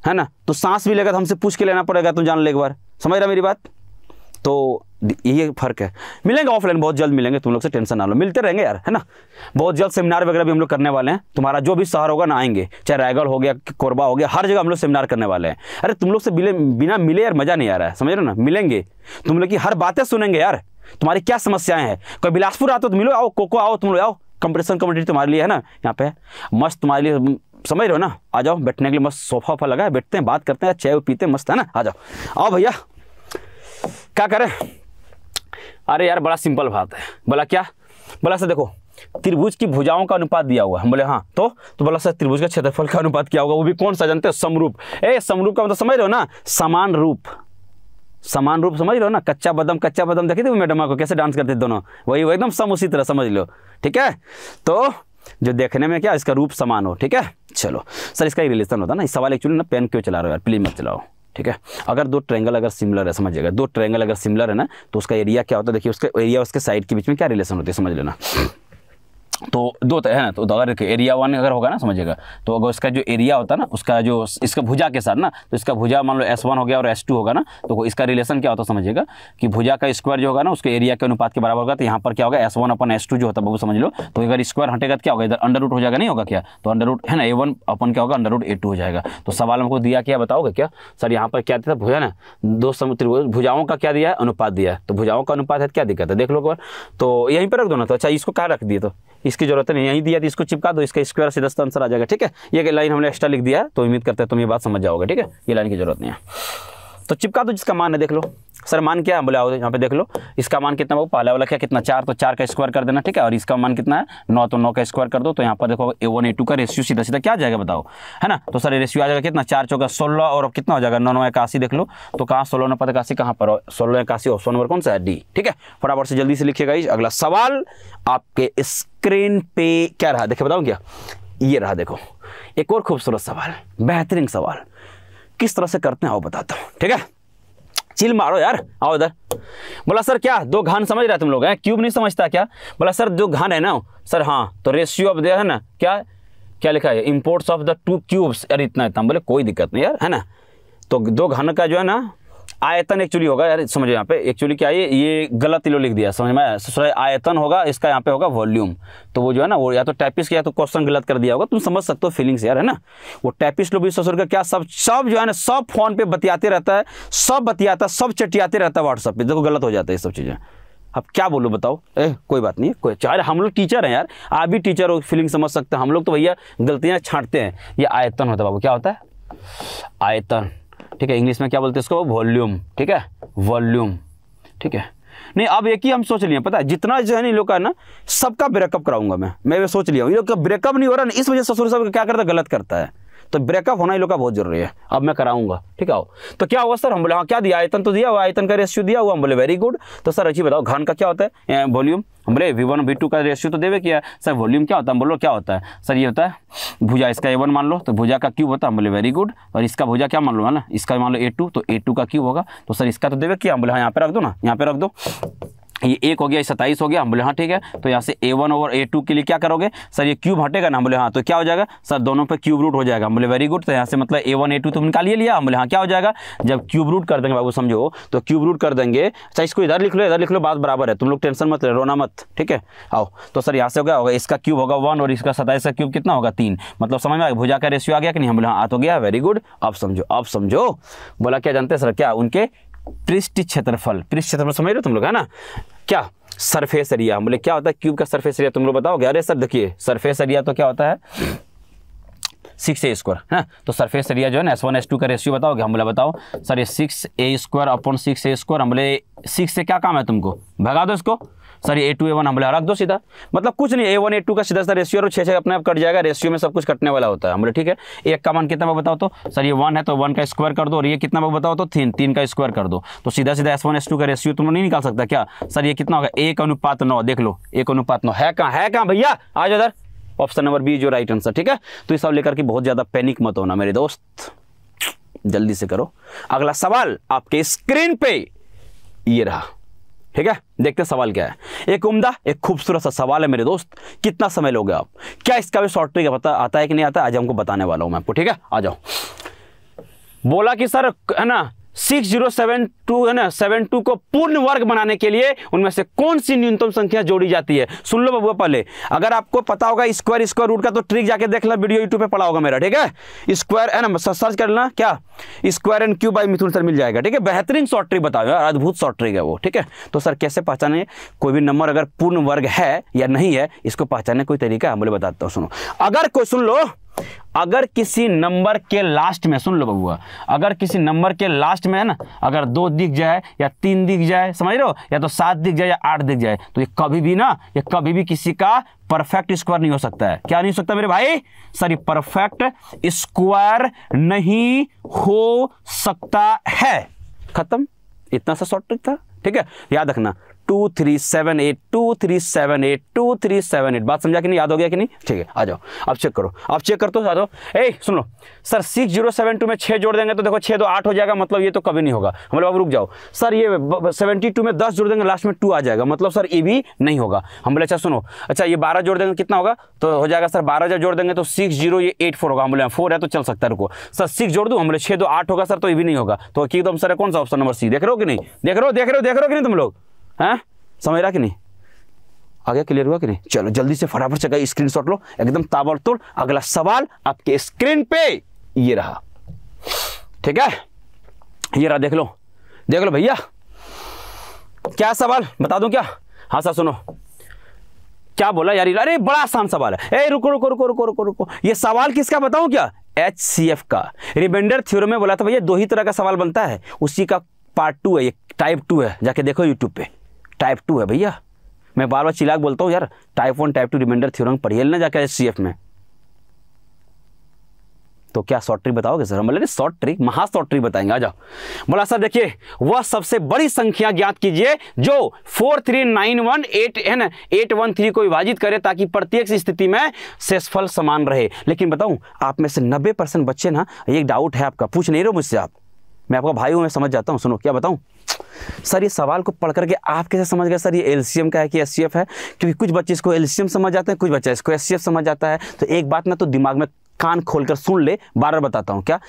है ना तो सांस भी लेगा तो हमसे पूछ के लेना पड़ेगा तुम जान लो एक बार समझ रहा मेरी बात तो ये फर्क है मिलेंगे ऑफलाइन बहुत जल्द मिलेंगे तुम लोग से टेंशन ना लो मिलते रहेंगे यार है ना बहुत जल्द सेमिनार वगैरह भी हम लोग करने वाले हैं तुम्हारा जो भी शहर होगा ना आएंगे चाहे रायगढ़ हो गया कोरबा हो गया हर जगह हम लोग सेमिनार करने वाले हैं अरे तुम लोग से मिले बिना मिले यार मज़ा नहीं आ रहा है समझ रहे ना मिलेंगे तुम लोग की हर बातें सुनेंगे यार तुम्हारी क्या समस्याएं हैं कोई बिलासपुर आते हो तो मिलो आओ कोको आओ तुम लोग आओ कंपटीशन कमेटी तुम्हारे लिए है ना यहाँ पे मस्त तुम्हारे लिए समझ रहे हो ना आ जाओ बैठने के लिए मस्त सोफा वोफा लगा है बैठते हैं बात करते हैं चाय पीते हैं मस्त है ना आ जाओ आओ भैया क्या करें अरे यार बड़ा सिंपल बात है बोला क्या बोला सर देखो त्रिभुज की भुजाओं का अनुपात दिया हुआ है बोले हाँ तो तो बोला सर त्रिभुज का क्षेत्रफल का अनुपात क्या होगा वो भी कौन सा जानते हो समरूप ए समरूप का मतलब समझ रहे हो ना समान रूप समान रूप समझ लो ना कच्चा बदम कच्चा बदम देखे थे मैडम को कैसे डांस करते दोनों वही वो एकदम सम उसी तरह समझ लो ठीक है तो जो देखने में क्या इसका रूप समान हो ठीक है चलो सर इसका ही रिलेशन होता है ना इस सवाल एक्चुअली ना पेन क्यों चला रहे हो यार प्लीज मत चलाओ ठीक है अगर दो ट्रैंगल अगर सिमिलर है समझिएगा दो ट्रैंगल अगर सिमिलर है ना तो उसका एरिया क्या होता है देखिए उसका एरिया उसके साइड के बीच में क्या रिलेशन होती है समझ लेना तो दो है ना तो अगर एरिया वन अगर होगा ना समझिएगा तो अगर इसका जो एरिया होता है ना उसका जो इसका भुजा के साथ ना तो इसका भुजा मान लो एस वन हो गया और एस टू होगा ना तो इसका रिलेशन क्या होता है समझिएगा कि भुजा का स्क्वायर जो होगा ना उसके एरिया के अनुपात के बराबर होगा तो यहाँ पर क्या होगा एस वन अपन एस टू जो होता है वो समझ लो तो अगर स्क्वायर हटेगा तो क्या होगा इधर अंडर रूट हो जाएगा नहीं होगा क्या तो अंडर रूट है ना ए वन अपन क्या होगा अंडर रूट ए टू हो जाएगा तो सवाल हमको दिया क्या बताओगे क्या सर यहाँ पर क्या दिया भुजा ना दो समुद्र भुजाओं का क्या दिया है अनुपात दिया है तो भुजाओं का अनुपात है क्या दिक्कत है देख लो एक बार तो यहीं पर रख दो ना तो अच्छा इसको क्या रख दिए तो इसकी जरूरत नहीं यहीं दिया तो इसको चिपका दो इसका स्क्वायर सीधा आंसर आ जाएगा ठीक है ये लाइन हमने एक्स्ट्रा लिख दिया है तो उम्मीद करते हैं तुम ये बात समझ जाओगे ठीक है ये लाइन की जरूरत नहीं है तो चिपका दो जिसका मान है देख लो सर मान क्या है बोला यहाँ पे देख लो इसका मान कितना वो पहला वाला क्या कितना चार तो चार का स्क्वायर कर देना ठीक है और इसका मान कितना है नौ तो नौ का स्क्वायर कर दो तो यहाँ पर देखो ए वन ए टू का रेशियो सीधा सीधा क्या जाएगा बताओ है ना तो सर रेशियो आ जाएगा कितना चार चौका सोलह और कितना हो जाएगा नौ नौ इक्यासी देख लो तो कहाँ सोलह नौ पतासी कहाँ पर सोलह इक्यासी ऑप्शन नंबर कौन सा है डी ठीक है फटाफट से जल्दी से लिखिएगा अगला सवाल आपके स्क्रीन पे क्या रहा देखिए बताऊँ क्या ये रहा देखो एक और खूबसूरत सवाल बेहतरीन सवाल किस तरह से करते हैं आओ बताता हूँ ठीक है चिल मारो यार आओ इधर बोला सर क्या दो घान समझ रहे तुम लोग हैं क्यूब नहीं समझता क्या बोला सर जो घान है ना सर हाँ तो रेशियो ऑफ देर है ना क्या क्या लिखा है imports of the two cubes यार इतना इतना बोले कोई दिक्कत नहीं यार है ना तो दो घन का जो है ना आयतन एक्चुअली होगा यार समझो यहाँ पे एक्चुअली क्या है ये गलत इलो लिख दिया समझ में आया आयतन होगा इसका यहाँ पे होगा वॉल्यूम तो वो जो है ना वो या तो टैपिस या तो क्वेश्चन गलत कर दिया होगा तुम समझ सकते हो फीलिंग्स यार है ना वो टैपिस लोग भी ससुर का क्या सब सब जो है ना सब फोन पे बतियाते रहता है सब बतियाता सब चटियाते रहता है व्हाट्सअप पे देखो गलत हो जाता है ये सब चीज़ें अब क्या बोलो बताओ ए कोई बात नहीं कोई चाहे हम लोग टीचर हैं यार आप भी टीचर हो फीलिंग समझ सकते हैं हम लोग तो भैया गलतियाँ छाँटते हैं ये आयतन होता है बाबू क्या होता है आयतन ठीक है इंग्लिश में क्या बोलते हैं इसको वॉल्यूम ठीक है वॉल्यूम ठीक है नहीं अब एक ही हम सोच लिए पता है जितना जो है ना लोग का ना सबका ब्रेकअप कराऊंगा मैं मैं भी सोच लिया हूँ ये लोग का ब्रेकअप नहीं हो रहा ना इस वजह से ससुर साहब क्या करता है गलत करता है तो ब्रेकअप होना ही लोग का बहुत जरूरी है अब मैं कराऊंगा ठीक है तो क्या हुआ सर हम बोले हाँ क्या दिया आयतन तो दिया हुआ आयतन का रेशियो दिया हुआ हम बोले वेरी गुड तो सर अच्छी बताओ घन का क्या होता है वॉल्यूम हम बोले वी वन वी टू का रेशियो तो देवे किया सर वॉल्यूम क्या होता है हम बोलो क्या होता है सर ये होता है भुजा इसका ए वन मान लो तो भुजा का क्यूब होता है हम बोले वेरी गुड और इसका भुजा क्या मान लो है ना इसका मान लो ए टू तो ए टू का क्यूब होगा तो सर इसका तो देवे किया हम बोले हाँ यहाँ पे रख दो ना यहाँ पे रख दो ये एक हो गया ये सत्ताईस हो गया हम बोले हाँ ठीक है तो यहाँ से A one over A two के लिए क्या करोगे सर ये क्यूब हटेगा ना हम बोले हाँ तो क्या हो जाएगा सर दोनों पे क्यूब रूट हो जाएगा हम बोले वेरी गुड तो यहाँ से मतलब ए वन ए टू तुम निकाल ही लिया हम बोले हाँ क्या हो जाएगा जब क्यूब रूट कर देंगे बाबू समझो तो क्यूब रूट कर देंगे अच्छा इसको इधर लिख लो इधर लिख लो बात बराबर है तुम लोग टेंशन मत ले रोना मत ठीक है आओ तो सर यहाँ से हो गया होगा इसका क्यूब होगा वन और इसका सत्ताईस का क्यूब कितना होगा तीन मतलब समझ में आ भुजा का रेशियो आ गया कि नहीं हम बोले हाँ आ तो गया वेरी गुड अब समझो अब समझो बोला क्या जानते सर क्या उनके पृष्ठ क्षेत्रफल पृष्ठ क्षेत्रफल समझ रहे हो तुम लोग है ना क्या सरफेस एरिया बोले मतलब क्या होता है क्यूब का सरफेस एरिया तुम लोग बताओगे अरे सर देखिए सरफेस एरिया तो क्या होता है सिक्स ए स्क्वायर है ना तो सरफेस एरिया जो है ना एस वन एस टू का रेशियो बताओगे हम बोले बताओ सर ये six A square upon six A square हम बोले सिक्स से क्या काम है तुमको भगा दो इसको sorry A two A one हम रख दो सीधा मतलब कुछ नहीं ए वन ए टू का सीधा सीधा रेशियो और छः छः अपने आप कट जाएगा रेशियो में सब कुछ कटने वाला होता है हमले ठीक है एक का मान कितना बताओ तो सर ये वन है तो वन का स्क्वायर कर दो और ये कितना बताओ तो तीन तीन का स्क्वायर कर दो तो सीधा सीधा एस वन एस टू का रेशियो तुम नहीं निकाल सकता क्या सर ये कितना होगा एक अनुपात नौ देख लो एक अनुपात नौ है कहाँ है कहाँ भैया आज उधर ऑप्शन नंबर बी जो राइट आंसर ठीक है तो इस सब लेकर के बहुत ज़्यादा पैनिक मत होना मेरे दोस्त जल्दी से करो अगला सवाल आपके स्क्रीन पे ये रहा ठीक है देखते सवाल क्या है एक उम्दा एक खूबसूरत सा सवाल है मेरे दोस्त कितना समय लोगे आप क्या इसका भी शॉर्ट ट्रिक पता आता है कि नहीं आता आज हमको बताने वाला हूं मैं आपको ठीक है आ जाओ बोला कि सर है ना सिक्स जीरो सेवन टू है ना सेवन टू को पूर्ण वर्ग बनाने के लिए उनमें से कौन सी न्यूनतम संख्या जोड़ी जाती है सुन लो बबुआ पहले अगर आपको पता होगा स्क्वायर स्क्वायर रूट का तो ट्रिक जाके देख लो वीडियो यूट्यूब पे पड़ा होगा मेरा ठीक है स्क्वायर है ना सर्च कर लेना क्या square and cube by Mithun sir मिल जाएगा ठीक है बेहतरीन शॉर्ट ट्रिक बताओ यार अद्भुत शॉर्ट ट्रिक है वो ठीक है तो सर कैसे पहचाने कोई भी नंबर अगर पूर्ण वर्ग है या नहीं है इसको पहचानने कोई तरीका है बोले बताता हूँ सुनो अगर कोई सुन लो अगर किसी नंबर के लास्ट में सुन लो बबुआ अगर किसी नंबर के लास्ट में है ना अगर दो दिख जाए या तीन दिख जाए समझ रहे हो या तो सात दिख जाए या आठ दिख जाए तो ये कभी भी ना ये कभी भी किसी का परफेक्ट स्क्वायर नहीं हो सकता है क्या नहीं हो सकता मेरे भाई सॉरी परफेक्ट स्क्वायर नहीं हो सकता है खत्म इतना सा शॉर्ट ट्रिक था ठीक है याद रखना two three seven eight two three seven eight two three seven eight बात समझा कि नहीं याद हो गया कि नहीं ठीक है आ जाओ अब चेक करो अब चेक कर तो आ जाओ ए सुन लो sir six zero seven two में छः जोड़ देंगे तो देखो छः दो आठ हो जाएगा मतलब ये तो कभी नहीं होगा मतलब अब रुक जाओ सर ये सेवेंटी टू में दस जोड़ देंगे लास्ट में टू आ जाएगा मतलब सर ये भी नहीं होगा हम बोले अच्छा सुनो अच्छा ये बारह जोड़ देंगे कितना होगा तो हो जाएगा सर बारह जब जोड़ देंगे तो सिक्स जीरो ये एट फोर होगा हम बोले फोर है तो चल सकता है रुको सर सिक्स जोड़ दूँ हम बोले छः दो आठ होगा सर तो ये भी नहीं होगा तो एकदम तो सर कौन सा ऑप्शन नंबर सी देख रहे हो कि नहीं देख रहे हो देख रहे हो देख रहे हो कि नहीं तुम लोग हैं हाँ? समझ रहा कि नहीं आ गया क्लियर हुआ कि नहीं चलो जल्दी से फटाफट से गई स्क्रीन लो एकदम ताबड़तोड़ अगला सवाल आपके स्क्रीन पे ये रहा ठीक है ये रहा देख लो देख लो भैया क्या सवाल बता दूं क्या हाँ सर सुनो क्या बोला यार अरे बड़ा आसान सवाल है ए रुको रुको रुको रुको रुको रुको ये सवाल किसका बताऊं क्या एच सी एफ का रिमाइंडर थ्योरम में बोला था भैया दो ही तरह का सवाल बनता है उसी का पार्ट टू है ये टाइप टू है जाके देखो यूट्यूब पे टाइप टू है भैया मैं बार बार चिलाक बोलता हूँ यार type one type two remainder theorem पढ़िए ना जाकर एस में तो क्या शॉर्ट ट्रिक बताओगे सर हम बोले शॉर्ट ट्रिक महा शॉर्ट ट्रिक बताएंगे आ जाओ बोला सर देखिए वह सबसे बड़ी संख्या ज्ञात कीजिए जो four three nine one eight है ना एट वन थ्री को विभाजित करे ताकि प्रत्येक स्थिति में शेषफल समान रहे लेकिन बताऊं आप में से नब्बे परसेंट बच्चे ना एक डाउट है आपका पूछ नहीं रहे मुझसे आप मैं आपका भाई हूँ मैं समझ जाता हूँ सुनो क्या बताऊँ सर ये सवाल को पढ़ करके आप कैसे समझ गए सर ये एल का है कि एस है क्योंकि कुछ बच्चे इसको एल समझ जाते हैं कुछ बच्चा इसको एस समझ जाता है तो एक बात ना तो दिमाग में कान खोलकर सुन ले बार बार बताता हूँ क्या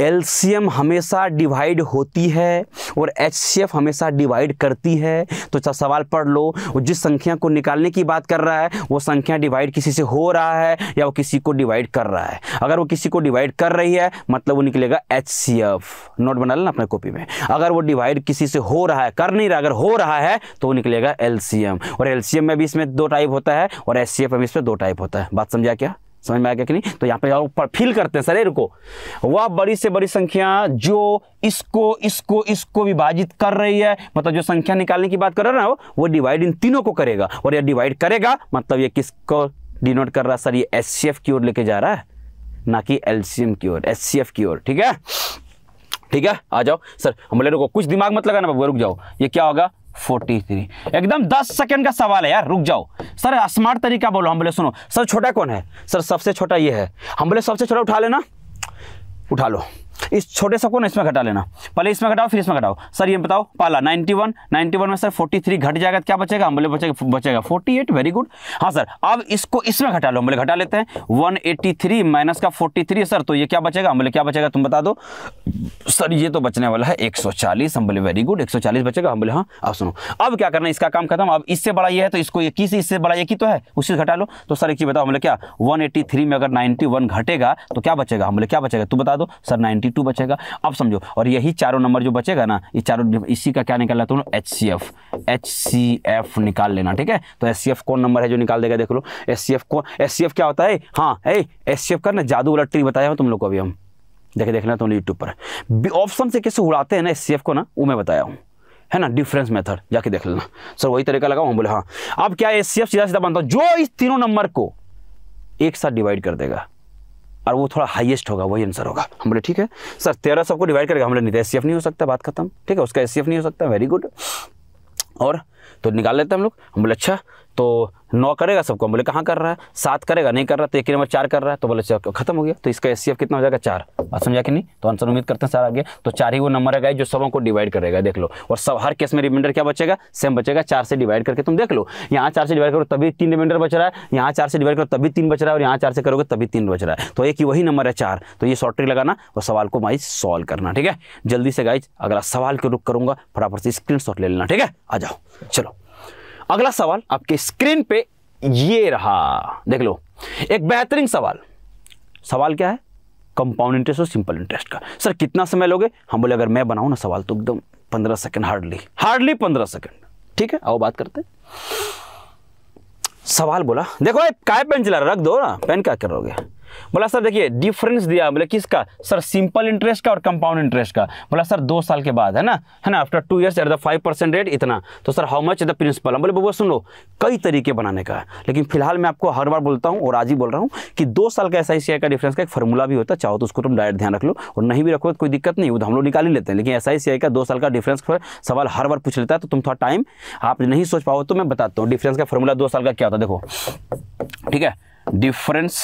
एलसीएम हमेशा डिवाइड होती है और एच हमेशा डिवाइड करती है तो अच्छा सवाल पढ़ लो जिस संख्या को निकालने की बात कर रहा है वो संख्या डिवाइड किसी से हो रहा है या वो किसी को डिवाइड कर रहा है अगर वो किसी को डिवाइड कर रही है मतलब वो निकलेगा एच सी एफ नोट बना लेना अपने कॉपी में अगर वो डिवाइड किसी से हो रहा है कर नहीं रहा अगर हो रहा है तो वो निकलेगा एल और एल में भी इसमें दो टाइप होता है और एच में इसमें दो टाइप होता है बात समझा क्या समझ में आ गया कि नहीं तो यहाँ पे ऊपर फिल करते हैं सर रुको वह बड़ी से बड़ी संख्या जो इसको इसको इसको विभाजित कर रही है मतलब जो संख्या निकालने की बात कर रहा है ना वो डिवाइड इन तीनों को करेगा और यह डिवाइड करेगा मतलब ये किसको डिनोट कर रहा है सर ये एस की ओर लेके जा रहा है ना कि एलसीएम की ओर एस की ओर ठीक है ठीक है आ जाओ सर हम बोले रुको कुछ दिमाग मत लगाना बाबू रुक जाओ ये क्या होगा फोर्टी थ्री एकदम दस सेकेंड का सवाल है यार रुक जाओ सर स्मार्ट तरीका बोलो हम बोले सुनो सर छोटा कौन है सर सबसे छोटा ये है हम बोले सबसे छोटा उठा लेना उठा लो इस छोटे सबको ना इसमें घटा लेना पहले इसमें घटाओ फिर इसमें घटाओ सर ये बताओ पाला 91 91 में सर 43 घट जाएगा क्या बचेगा हम बोले बचेगा बचेगा 48 वेरी गुड हाँ सर अब इसको इसमें घटा लो हम बोले घटा लेते हैं 183 एट्टी माइनस का 43 सर तो ये क्या बचेगा हम बोले क्या बचेगा तुम बता दो सर ये तो बचने वाला है एक हम बोले वेरी गुड एक बचेगा हम बोले हाँ अब सुनो अब क्या करना इसका काम खत्म अब इससे बड़ा ये है तो इसको एक ही इससे बड़ा एक ही तो है उसी से घटा लो तो सर एक चीज़ बताओ हम बोले क्या वन में अगर 91 घटेगा तो क्या बचेगा हम बोले क्या बचेगा तू बता दो सर 91 एटी टू बचेगा अब समझो और यही चारों नंबर जो बचेगा ना ये चारों इसी का क्या निकाल लेते तुम H C F H C F निकाल लेना ठीक है तो एस सी एफ कौन नंबर है जो निकाल देगा देख लो एस सी एफ कौन एस सी एफ क्या होता है हाँ ए एस सी एफ का ना जादू वाला ट्री बताया हूँ तुम लोग को अभी हम देखे देखना तुम यूट्यूब पर ऑप्शन से कैसे उड़ाते हैं ना एस सी एफ को ना वो मैं बताया हूँ है ना डिफरेंस मेथड जाके देख लेना सर वही तरीका लगा हम बोले हाँ अब क्या एस सी एफ सीधा सीधा बनता हूँ जो इस तीनों नंबर को एक साथ डिवाइड कर देगा और वो थोड़ा हाईएस्ट होगा वही आंसर होगा हम बोले ठीक है सर तेरह सबको डिवाइड करके हम बोले नहीं तो एस नहीं हो सकता बात खत्म ठीक है उसका एस नहीं हो सकता वेरी गुड और तो निकाल लेते हम लोग हम बोले अच्छा तो नौ करेगा सबको बोले कहाँ कर रहा है सात करेगा नहीं कर रहा तो एक नंबर चार कर रहा है तो बोले खत्म हो गया तो इसका एस कितना हो जाएगा चार समझा कि नहीं तो आंसर उम्मीद करते हैं सर आगे तो चार ही वो नंबर है जो सबों को डिवाइड करेगा देख लो और सब हर केस में रिमाइंडर क्या बचेगा सेम बचेगा चार से डिवाइड करके तुम देख लो यहाँ चार से डिवाइड करो तभी तीन रिमाइंडर बच रहा है यहाँ चार से डिवाइड करो तभी तीन बच रहा है और यहाँ चार से करोगे तभी तीन बच रहा है तो एक ही वही नंबर है चार तो ये शॉर्ट ट्रिक लगाना और सवाल को माइज सॉल्व करना ठीक है जल्दी से गाइज अगला सवाल के रुक करूंगा फटाफट से स्क्रीन ले लेना ठीक है आ जाओ चलो अगला सवाल आपके स्क्रीन पे ये रहा देख लो एक बेहतरीन सवाल सवाल क्या है कंपाउंड इंटरेस्ट और सिंपल इंटरेस्ट का सर कितना समय लोगे हम बोले अगर मैं बनाऊ ना सवाल तो एकदम पंद्रह सेकेंड हार्डली हार्डली पंद्रह सेकंड ठीक है आओ बात करते हैं सवाल बोला देखो भाई का पेन चला रख दो ना पेन क्या करोगे बोला सर देखिए डिफरेंस दिया बोले किसका सर सिंपल इंटरेस्ट का और कंपाउंड इंटरेस्ट का बोला सर दो साल के बाद है ना है ना after two years at the five percent rate इतना तो sir how much the principal बोले बबुआ सुनो कई तरीके बनाने का लेकिन फिलहाल मैं आपको हर बार बोलता हूँ और आज ही बोल रहा हूँ कि दो साल का एस आई का डिफरेंस का एक फॉर्मूला भी होता है चाहो तो उसको तुम डायरेक्ट ध्यान रख लो और नहीं भी रखो तो कोई दिक्कत नहीं वो तो हम लोग निकाल ही लेते हैं लेकिन एस आई का दो साल का डिफरेंस सवाल हर बार पूछ लेता है तो तुम थोड़ा टाइम आप नहीं सोच पाओ तो मैं बताता हूँ डिफरेंस का फॉर्मूला दो साल का क्या होता है देखो ठीक है डिफरेंस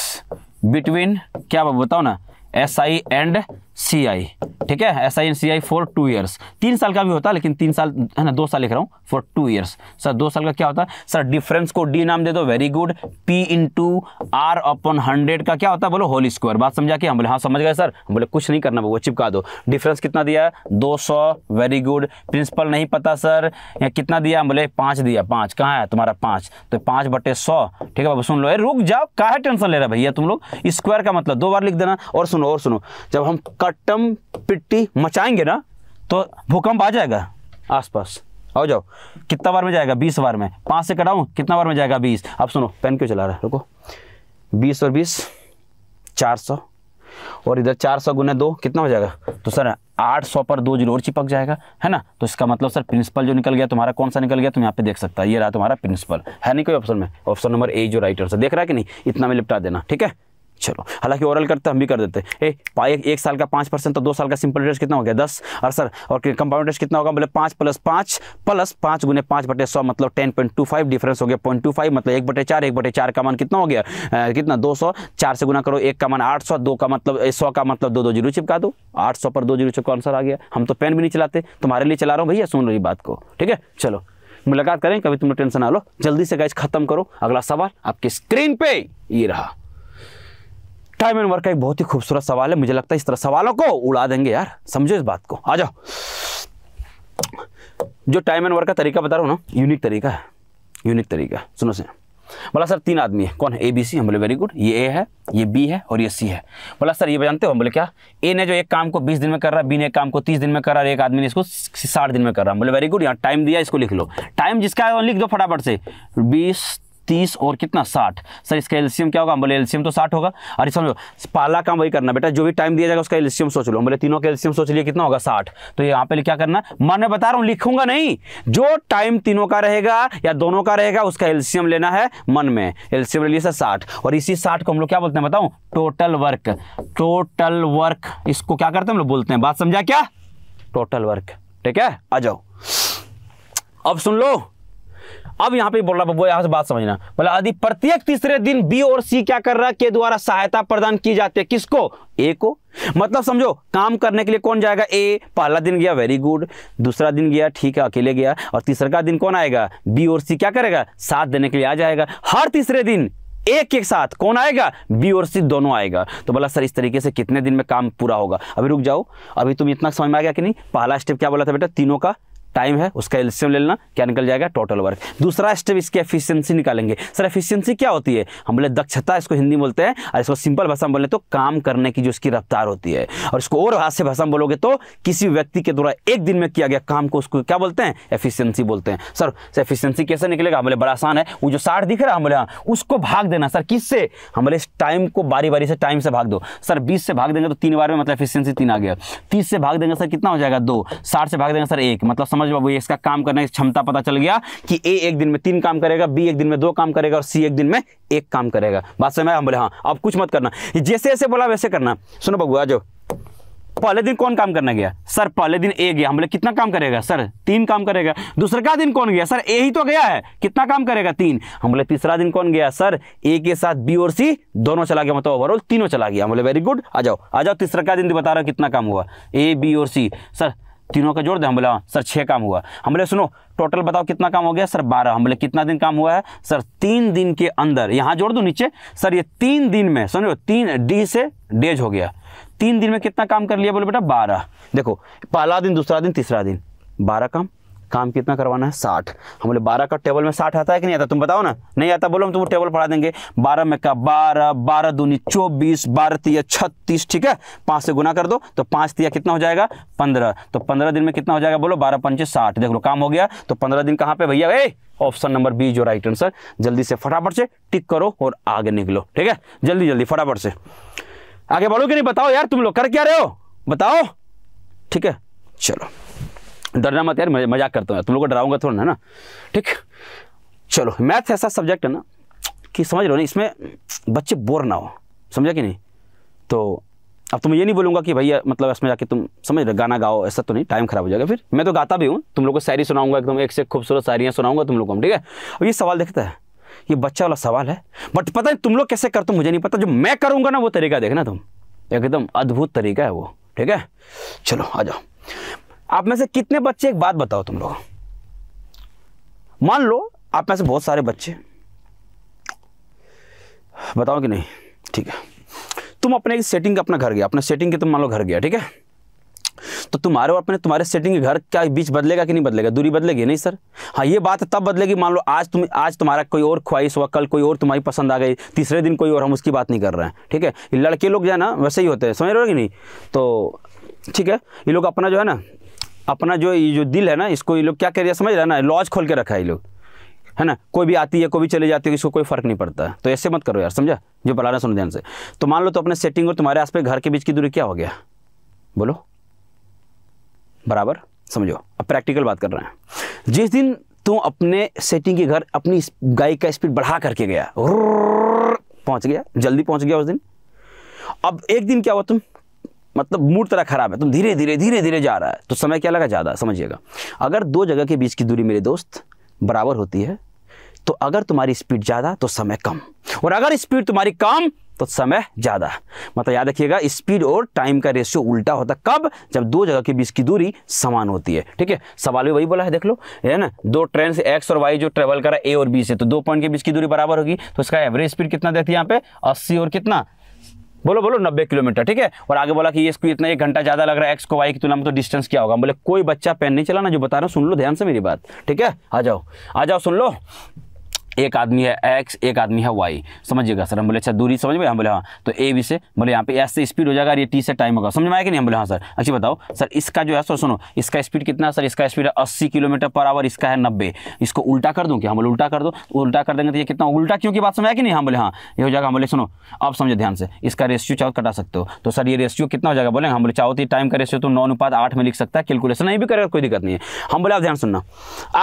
बिटवीन क्या बताओ ना S I and C I ठीक है S I and C I for two years तीन साल का भी होता है लेकिन तीन साल है ना दो साल लिख रहा हूँ फॉर टू ईयर्स सर दो साल का क्या होता है सर डिफरेंस को डी नाम दे दो very good P into R upon hundred का क्या होता है बोलो होली स्क्वायर बात समझा के हम बोले हाँ समझ गए सर हम बोले कुछ नहीं करना वो चिपका दो डिफरेंस कितना दिया दो सौ वेरी गुड प्रिंसिपल नहीं पता सर या कितना दिया हम बोले पाँच दिया पाँच कहाँ है तुम्हारा पाँच तो पाँच बटे सौ ठीक है बाबा सुन लो रुक जाओ काहे टेंशन ले रहा भैया तुम लोग स्क्वायर का मतलब दो बार लिख देना और सुनो और सुनो जब हम कट्टम पिट्टी मचाएंगे ना तो भूकंप आ जाएगा आसपास आओ जाओ कितना बार में जाएगा बीस बार में पांच से कटाऊँ कितना बार में जाएगा बीस अब सुनो पेन क्यों चला रहा है रुको बीस और बीस चार सौ और इधर चार सौ गुना दो कितना हो जाएगा तो सर आठ सौ पर दो जीरो और चिपक जाएगा है ना तो इसका मतलब सर प्रिंसिपल जो निकल गया तुम्हारा कौन सा निकल गया तुम यहाँ पे देख सकता है ये रहा तुम्हारा प्रिंसिपल है नहीं कोई ऑप्शन में ऑप्शन नंबर ए जो राइटर आंसर देख रहा है कि नहीं इतना में लिपटा देना ठीक है चलो हालांकि ओरल करते तो हम भी कर देते ए एक, एक साल का पांच परसेंट तो दो साल का सिंपल इंटरेस्ट कितना हो गया दस और सर और कंपाउंड इंटरेस्ट कितना होगा बोले पांच प्लस पांच प्लस पांच गुने पांच बटे सौ मतलब ten point two five difference हो गया पॉइंट टू फाइव मतलब एक बटे चार एक बटे चार का मान कितना हो गया आ, कितना दो सौ चार से गुना करो एक का मान आठ सौ दो का मतलब सौ का मतलब दो दो जीरो चिपका दो आठ सौ पर दो जीरो चिपका आंसर आ गया हम तो पेन भी नहीं चलाते तुम्हारे लिए चला रहा हूँ भैया सुन लो ये बात को ठीक है चलो मुलाकात करें कभी तुम लोग टेंशन ना लो जल्दी से गैस खत्म करो अगला सवाल आपकी स्क्रीन पे ये रहा टाइम एंड वर्क का एक बहुत ही खूबसूरत सवाल है मुझे लगता है इस तरह सवालों को उड़ा देंगे यार समझो इस बात को आ जाओ जो टाइम एंड वर्क का तरीका बता रहा हूँ ना यूनिक तरीका है यूनिक तरीका है सुनो से बोला सर तीन आदमी है कौन है ए बी सी हम बोले वेरी गुड ये ए है ये बी है और ये सी है बोला सर ये जानते हो हम बोले क्या ए ने जो एक काम को बीस दिन में कर रहा है बी ने एक काम को तीस दिन में कर रहा है एक आदमी ने इसको साठ दिन में कर रहा है बोले वेरी गुड यहाँ टाइम दिया इसको लिख लो टाइम जिसका है लिख दो फटाफट से बीस तीस और कितना साठ सर इसका एल्सियम क्या होगा हम बोले एल्सियम तो साठ होगा अरे समझो पाला काम वही करना बेटा जो भी टाइम दिया जाएगा उसका एल्सियम सोच लो बोले तीनों का एल्सियम सोच लिए कितना होगा साठ तो यहाँ पे क्या करना मैं बता रहा हूँ लिखूंगा नहीं जो टाइम तीनों का रहेगा या दोनों का रहेगा उसका एल्सियम लेना है मन में एल्सियम ले लिया सर साठ और इसी साठ को हम लोग क्या बोलते हैं बताऊँ टोटल वर्क टोटल वर्क इसको क्या करते हैं हम लोग बोलते हैं बात समझा क्या टोटल वर्क ठीक है आ जाओ अब सुन लो अब यहाँ पे बोल रहा वो यहाँ से बात समझना बोला यदि प्रत्येक तीसरे दिन बी और सी क्या कर रहा है के द्वारा सहायता प्रदान की जाती है किसको ए को मतलब समझो काम करने के लिए कौन जाएगा ए पहला दिन गया वेरी गुड दूसरा दिन गया ठीक है अकेले गया और तीसरा दिन कौन आएगा बी और सी क्या करेगा साथ देने के लिए आ जाएगा हर तीसरे दिन एक एक साथ कौन आएगा बी और सी दोनों आएगा तो बोला सर इस तरीके से कितने दिन में काम पूरा होगा अभी रुक जाओ अभी तुम इतना समझ में आ गया कि नहीं पहला स्टेप क्या बोला था बेटा तीनों का टाइम है उसका एल्सियम ले लेना क्या निकल जाएगा टोटल वर्क दूसरा स्टेप इसकी एफिशियंसी निकालेंगे सर एफिशियंसी क्या होती है हम बोले दक्षता इसको हिंदी बोलते हैं और इसको सिंपल भाषा में बोले तो काम करने की जो इसकी रफ्तार होती है और इसको और हाथ से भाषा में बोलोगे तो किसी व्यक्ति के द्वारा एक दिन में किया गया काम को उसको क्या बोलते हैं एफिशियंसी बोलते हैं सर एफिशियंसी कैसे निकलेगा बोले बड़ा आसान है वो जो साठ दिख रहा है हमारे हाँ, उसको भाग देना सर किससे हम बोले इस टाइम को बारी बारी से टाइम से भाग दो सर बीस से भाग देंगे तो तीन बार में मतलब एफिशियंसी तीन आ गया तीस से भाग देंगे सर कितना हो जाएगा दो साठ से भाग देंगे सर एक मतलब समझ समझ में भैया इसका काम करने की क्षमता पता चल गया कि ए एक दिन में तीन काम करेगा बी एक दिन में दो काम करेगा और सी एक दिन में एक काम करेगा बात समझ हम बोले हाँ अब कुछ मत करना जैसे ऐसे बोला वैसे करना सुनो बबुआ जो पहले दिन कौन काम करने गया सर पहले दिन ए गया हम बोले कितना काम करेगा सर तीन काम करेगा दूसरे का दिन कौन गया सर ए ही तो गया है कितना काम करेगा तीन हम बोले तीसरा दिन कौन गया सर ए के साथ बी और सी दोनों चला गया मतलब ओवरऑल तीनों चला गया हम बोले वेरी गुड आ जाओ आ जाओ तीसरा का दिन बता रहा कितना काम हुआ ए बी और सी सर तीनों का जोड़ दे हम बोले हाँ, सर छः काम हुआ हम बोले सुनो टोटल बताओ कितना काम हो गया सर बारह हम बोले कितना दिन काम हुआ है सर तीन दिन के अंदर यहाँ जोड़ दो नीचे सर ये तीन दिन में समझो तीन डी से डेज हो गया तीन दिन में कितना काम कर लिया बोले बेटा बारह देखो पहला दिन दूसरा दिन तीसरा दिन बारह काम काम कितना करवाना है साठ हम बोले बारह का टेबल में साठ आता है कि नहीं आता तुम बताओ ना नहीं आता बोलो हम तुम टेबल पढ़ा देंगे बारह में का बारह बारह दूनी चौबीस बारह तीय छत्तीस ठीक है पाँच से गुना कर दो तो पाँच तिया कितना हो जाएगा पंद्रह तो पंद्रह दिन में कितना हो जाएगा बोलो बारह पंचे साठ देख लो काम हो गया तो पंद्रह दिन कहाँ पे भैया ए ऑप्शन नंबर बी जो राइट आंसर जल्दी से फटाफट से टिक करो और आगे निकलो ठीक है जल्दी जल्दी फटाफट से आगे बढ़ो कि नहीं बताओ यार तुम लोग कर क्या रहे हो बताओ ठीक है चलो डरना मत यार मजाक करता हूँ तुम लोग को डराऊंगा थोड़ा ना ना ठीक चलो मैथ ऐसा सब्जेक्ट है ना कि समझ लो ना इसमें बच्चे बोर ना हो समझा कि नहीं तो अब तुम्हें ये नहीं बोलूँगा कि भैया मतलब इसमें जाके तुम समझ रहे गाना गाओ ऐसा तो नहीं टाइम खराब हो जाएगा फिर मैं तो गाता भी हूँ तुम लोग को शायरी सुनाऊंगा एकदम एक से खूबसूरत शायरियाँ सुनाऊंगा तुम लोग को ठीक है और ये सवाल देखता है ये बच्चा वाला सवाल है बट पता नहीं तुम लोग कैसे करते मुझे नहीं पता जो मैं करूँगा ना वो तरीका देखना तुम एकदम अद्भुत तरीका है वो ठीक है चलो आ जाओ आप में से कितने बच्चे एक बात बताओ तुम लोग मान लो आप में से बहुत सारे बच्चे बताओ कि नहीं ठीक है तुम अपने सेटिंग अपना घर गया अपने सेटिंग के तुम मान लो घर गया ठीक है तो तुम्हारे और अपने तुम्हारे सेटिंग के घर क्या बीच बदलेगा कि नहीं बदलेगा दूरी बदलेगी नहीं सर हाँ ये बात तब बदलेगी मान लो आज तुम आज तुम्हारा कोई और ख्वाहिश हुआ कल कोई और तुम्हारी पसंद आ गई तीसरे दिन कोई और हम उसकी बात नहीं कर रहे हैं ठीक है लड़के लोग जो है ना वैसे ही होते हैं समझ रहे हो कि नहीं तो ठीक है ये लोग अपना जो है ना अपना जो ये जो दिल है ना इसको ये लोग क्या कर रहे समझ रहे ना लॉज खोल के रखा है ये लोग है ना कोई भी आती है कोई भी चली जाती है इसको कोई फर्क नहीं पड़ता है तो ऐसे मत करो यार समझा जो बलाना सुनो ध्यान से तो मान लो तो अपने सेटिंग और तुम्हारे आसपास घर के बीच की दूरी क्या हो गया बोलो बराबर समझो अब प्रैक्टिकल बात कर रहे हैं जिस दिन तुम अपने सेटिंग के घर अपनी गाय का स्पीड बढ़ा करके गया पहुंच गया जल्दी पहुंच गया उस दिन अब एक दिन क्या हुआ तुम मतलब मूड तेरा खराब है तुम धीरे धीरे धीरे धीरे जा रहा है तो समय क्या लगा ज़्यादा समझिएगा अगर दो जगह के बीच की दूरी मेरे दोस्त बराबर होती है तो अगर तुम्हारी स्पीड ज़्यादा तो समय कम और अगर स्पीड तुम्हारी कम तो समय ज़्यादा मतलब याद रखिएगा स्पीड और टाइम का रेशियो उल्टा होता कब जब दो जगह के बीच की दूरी समान होती है ठीक है सवाल भी वही बोला है देख लो है ना दो ट्रेन से एक्स और वाई जो ट्रेवल कर रहा है ए और बी से तो दो पॉइंट के बीच की दूरी बराबर होगी तो इसका एवरेज स्पीड कितना देती है यहाँ पे अस्सी और कितना बोलो बोलो नब्बे किलोमीटर ठीक है और आगे बोला कि इसको इतना एक घंटा ज़्यादा लग रहा है एक्स को वाई की तुलना में तो डिस्टेंस क्या होगा बोले कोई बच्चा पेन नहीं चलाना जो बता रहा हूँ सुन लो ध्यान से मेरी बात ठीक है आ जाओ आ जाओ सुन लो एक आदमी है एक्स एक आदमी है वाई समझिएगा सर हम बोले अच्छा दूरी समझ में हम बोले हाँ तो ए बी से बोले यहाँ पे एस से स्पीड हो जाएगा ये टी से टाइम होगा समझ में आया कि नहीं हम बोले हाँ सर अच्छी बताओ सर इसका जो है सर सुनो इसका स्पीड कितना है सर इसका स्पीड है अस्सी किलोमीटर पर आवर इसका है नब्बे इसको उल्टा कर दूँ क्या हम बोले उल्टा कर दो तो उल्टा कर देंगे तो ये कितना उल्टा क्योंकि बात समझ आया कि नहीं हम बोले हाँ ये हो जाएगा हम बोले सुनो आप समझे ध्यान से इसका रेस्यू चाहो तो कटा सकते हो तो सर ये रेस्यू कितना हो जाएगा बोले हम बोले चाहो तो टाइम का रेस्यू तो नौ अनुपात आठ में लिख सकता है कैलकुलेशन नहीं भी करेगा कोई दिक्कत नहीं है हम बोले आप ध्यान सुनना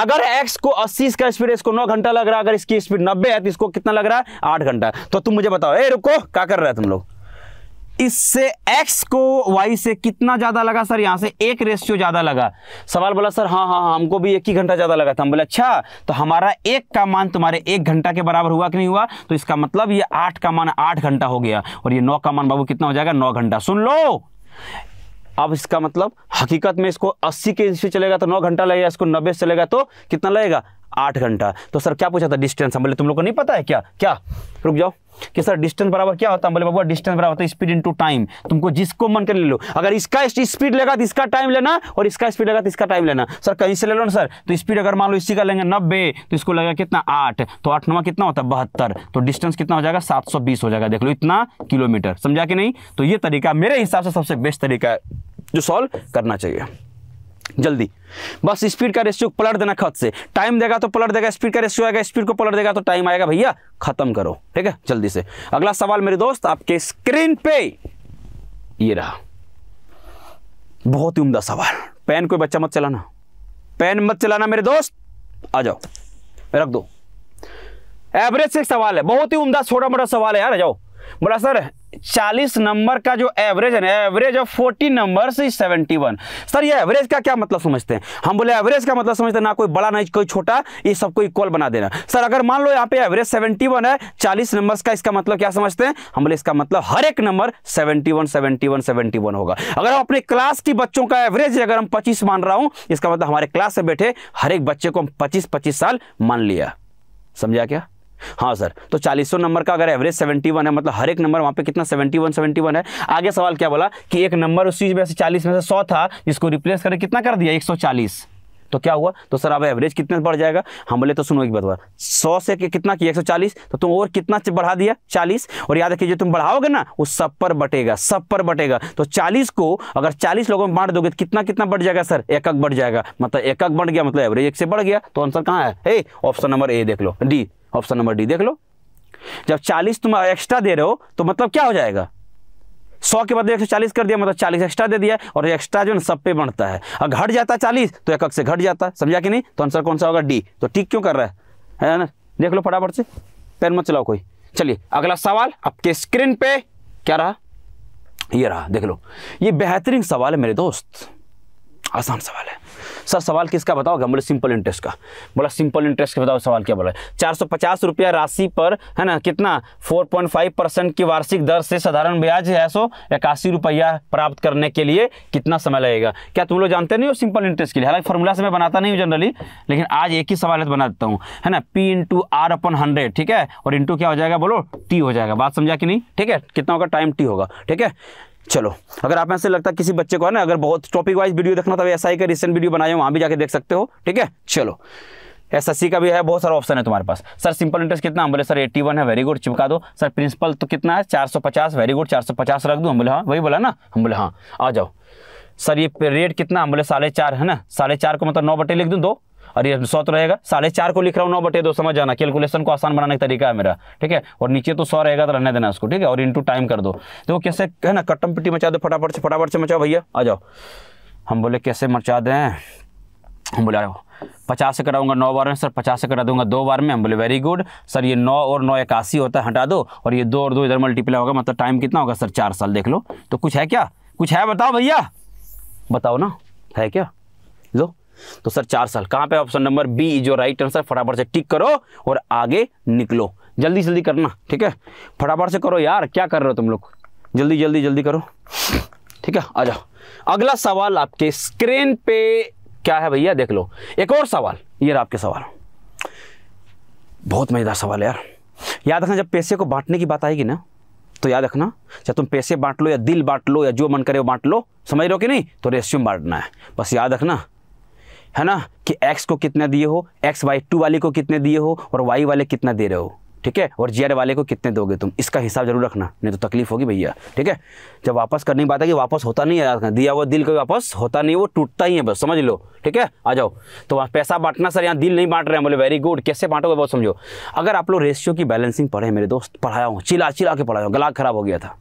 अगर एक्स को अस्सी इसका स्पीड इसको नौ घंटा लग रहा है अगर इसकी स्पीड नब्बे है तो इसको कितना लग रहा है आठ घंटा तो तुम मुझे बताओ ए रुको क्या कर रहे हैं तुम लोग इससे x को y से कितना ज़्यादा लगा सर यहां से एक रेशियो ज़्यादा लगा सवाल बोला सर हाँ, हाँ हाँ हमको भी एक ही घंटा ज़्यादा लगा था हम बोले अच्छा तो हमारा एक का मान तुम्हारे एक घंटा के बराबर हुआ कि नहीं हुआ तो इसका मतलब ये आठ का मान आठ घंटा हो गया और ये नौ का मान बाबू कितना हो जाएगा नौ घंटा सुन लो अब इसका मतलब हकीकत में इसको अस्सी के से चलेगा तो नौ घंटा लगेगा इसको नब्बे से चलेगा तो कितना लगेगा आठ घंटा तो सर क्या पूछा था डिस्टेंस हम बोले तुम लोग को नहीं पता है क्या क्या रुक जाओ कि सर डिस्टेंस बराबर क्या होता है बोले बाबा डिस्टेंस बराबर होता है स्पीड इनटू टाइम तुमको जिसको मन कर ले लो अगर इसका स्पीड लेगा तो इसका टाइम लेना और इसका स्पीड लेगा तो इसका टाइम लेना सर कहीं से ले लो ना सर तो स्पीड अगर मान लो इसी का लेंगे नब्बे तो इसको लगेगा कितना आठ तो आठ नवा कितना होता है बहत्तर तो डिस्टेंस कितना हो जाएगा सात सौ बीस हो जाएगा देख लो इतना किलोमीटर समझा कि नहीं तो ये तरीका मेरे हिसाब से सबसे बेस्ट तरीका है जो सॉल्व करना चाहिए जल्दी बस स्पीड का रेशियो पलट देना खत से टाइम देगा तो पलट देगा स्पीड का रेशियो आएगा स्पीड को पलट देगा तो टाइम आएगा भैया खत्म करो ठीक है जल्दी से अगला सवाल मेरे दोस्त आपके स्क्रीन पे ये रहा बहुत ही उम्दा सवाल पेन कोई बच्चा मत चलाना पेन मत चलाना मेरे दोस्त आ जाओ रख दो एवरेज से सवाल है बहुत ही उम्दा छोटा मोटा सवाल है यार जाओ बोला सर चालीस नंबर का जो एवरेज है ना average of forty number seventy one sir ये एवरेज का क्या मतलब समझते हैं हम बोले एवरेज का मतलब समझते हैं ना कोई बड़ा ना कोई छोटा ये सबको इक्वल बना देना सर अगर मान लो यहाँ पे एवरेज सेवेंटी वन है चालीस नंबर का इसका मतलब क्या समझते हैं हम बोले इसका मतलब हर एक number seventy seventy one one seventy one होगा अगर हम अपने क्लास की बच्चों का एवरेज अगर हम पच्चीस मान रहा हूं इसका मतलब हमारे क्लास में बैठे हर एक बच्चे को हम पच्चीस पच्चीस साल मान लिया समझा क्या हाँ सर तो चालीसों नंबर का अगर एवरेज सेवेंटी है मतलब हर एक नंबर वहाँ पे कितना सेवेंटी वन सेवेंटी वन है आगे सवाल क्या बोला कि एक नंबर उस चीज़ में से चालीस में से सौ था जिसको रिप्लेस करें कितना कर दिया एक सौ चालीस तो क्या हुआ तो सर अब एवरेज कितने बढ़ जाएगा हम हाँ, बोले तो सुनो एक बात बार सौ से कितना किया एक सौ चालीस तो तुम और कितना बढ़ा दिया चालीस और याद रखिए जो तुम बढ़ाओगे ना वो सब पर बटेगा सब पर बटेगा तो चालीस को अगर चालीस लोगों में बांट दोगे तो कितना कितना बढ़ जाएगा सर एक बढ़ जाएगा मतलब एक बढ़ गया मतलब एवरेज एक से बढ़ गया तो आंसर कहाँ है ऑप्शन नंबर ए देख लो डी ऑप्शन नंबर डी देख लो जब चालीस तुम एक्स्ट्रा दे रहे हो तो मतलब क्या हो जाएगा सौ के बाद एक सौ चालीस कर दिया मतलब चालीस एक्स्ट्रा दे दिया और एक्स्ट्रा जो है सब पे बढ़ता है अगर घट जाता है चालीस तो एक से घट जाता है समझा कि नहीं तो आंसर कौन सा होगा डी तो ठीक क्यों कर रहा है है ना देख लो फटाफट से पेन मत चलाओ कोई चलिए अगला सवाल आपके स्क्रीन पे क्या रहा ये रहा देख लो ये बेहतरीन सवाल है मेरे दोस्त आसान सवाल है सर सवाल किसका बताओ बोले सिंपल इंटरेस्ट का बोला सिंपल इंटरेस्ट का बताओ सवाल क्या बोला चार सौ पचास रुपया राशि पर है ना कितना फोर पॉइंट फाइव परसेंट की वार्षिक दर से साधारण ब्याज है सो इक्यासी रुपया प्राप्त करने के लिए कितना समय लगेगा क्या तुम लोग जानते नहीं हो सिंपल इंटरेस्ट के लिए हालांकि फॉर्मूला से मैं बनाता नहीं हूँ जनरली लेकिन आज एक ही सवाल बना देता हूँ है ना पी इंटू आर अपन हंड्रेड ठीक है और इंटू क्या हो जाएगा बोलो टी हो जाएगा बात समझा कि नहीं ठीक है कितना होगा टाइम टी होगा ठीक है चलो अगर आप ऐसे लगता है किसी बच्चे को है ना अगर बहुत टॉपिक वाइज वीडियो देखना था एस आई का रिसेंट वीडियो बनाए वहाँ भी जाके देख सकते हो ठीक है चलो एस एस सी का भी है बहुत सारा ऑप्शन है तुम्हारे पास सर सिंपल इंटरेस्ट कितना हम बोले सर 81 है वेरी गुड चिपका दो सर प्रिंसिपल तो कितना है 450 वेरी गुड 450 रख दूँ हम बोले हाँ वही बोला ना हम बोले हाँ आ जाओ सर ये रेट कितना हम बोले साढ़े चार है ना साढ़े चार को मतलब नौ बटे लिख दूँ दो और ये सौ तो रहेगा साढ़े चार को लिख रहा हूँ नौ बटे दो समझ जाना कैलकुलेशन को आसान बनाने का तरीका है मेरा ठीक है और नीचे तो सौ रहेगा तो रहने देना उसको ठीक है और इंटू टाइम कर दो देखो कैसे है ना कट्टम पिट्टी मचा दो फटाफट से फटाफट से मचाओ भैया आ जाओ हम बोले कैसे मचा दें हम बोले आओ पचास से कराऊंगा नौ बार में सर पचास से करा दूंगा दो बार में हम बोले वेरी गुड सर ये नौ और नौ इक्यासी होता है हटा दो और ये दो और दो इधर मल्टीप्लाई होगा मतलब टाइम कितना होगा सर चार साल देख लो तो कुछ है क्या कुछ है बताओ भैया बताओ ना है क्या तो सर चार साल कहां पे ऑप्शन नंबर बी जो राइट आंसर फटाफट से टिक करो और आगे निकलो जल्दी जल्दी करना ठीक है फटाफट से करो यार क्या कर रहे हो तुम लोग जल्दी जल्दी जल्दी करो ठीक है आ जाओ अगला सवाल आपके स्क्रीन पे क्या है भैया देख लो एक और सवाल ये रहा आपके सवाल बहुत मज़ेदार सवाल है यार याद रखना जब पैसे को बांटने की बात आएगी ना तो याद रखना चाहे तुम पैसे बांट लो या दिल बांट लो या जो मन करे वो बांट लो समझ रहे हो कि नहीं तो रेशियो बांटना है बस याद रखना है ना कि एक्स को कितना दिए हो एक्स वाई टू वाले को कितने दिए हो और वाई वाले कितना दे रहे हो ठीक है और जेड वाले को कितने दोगे तुम इसका हिसाब जरूर रखना नहीं तो तकलीफ होगी भैया ठीक है जब वापस करने की बात है कि वापस होता नहीं है दिया हुआ दिल कभी वापस होता नहीं वो टूटता ही है बस समझ लो ठीक है आ जाओ तो वहाँ पैसा बांटना सर यहाँ दिल नहीं बांट रहे हैं बोले वेरी गुड कैसे बांटोगे बहुत समझो अगर आप लोग रेशियो की बैलेंसिंग पढ़े मेरे दोस्त पढ़ाया हूँ चिला चिला के पढ़ाया हूँ गला खराब हो गया था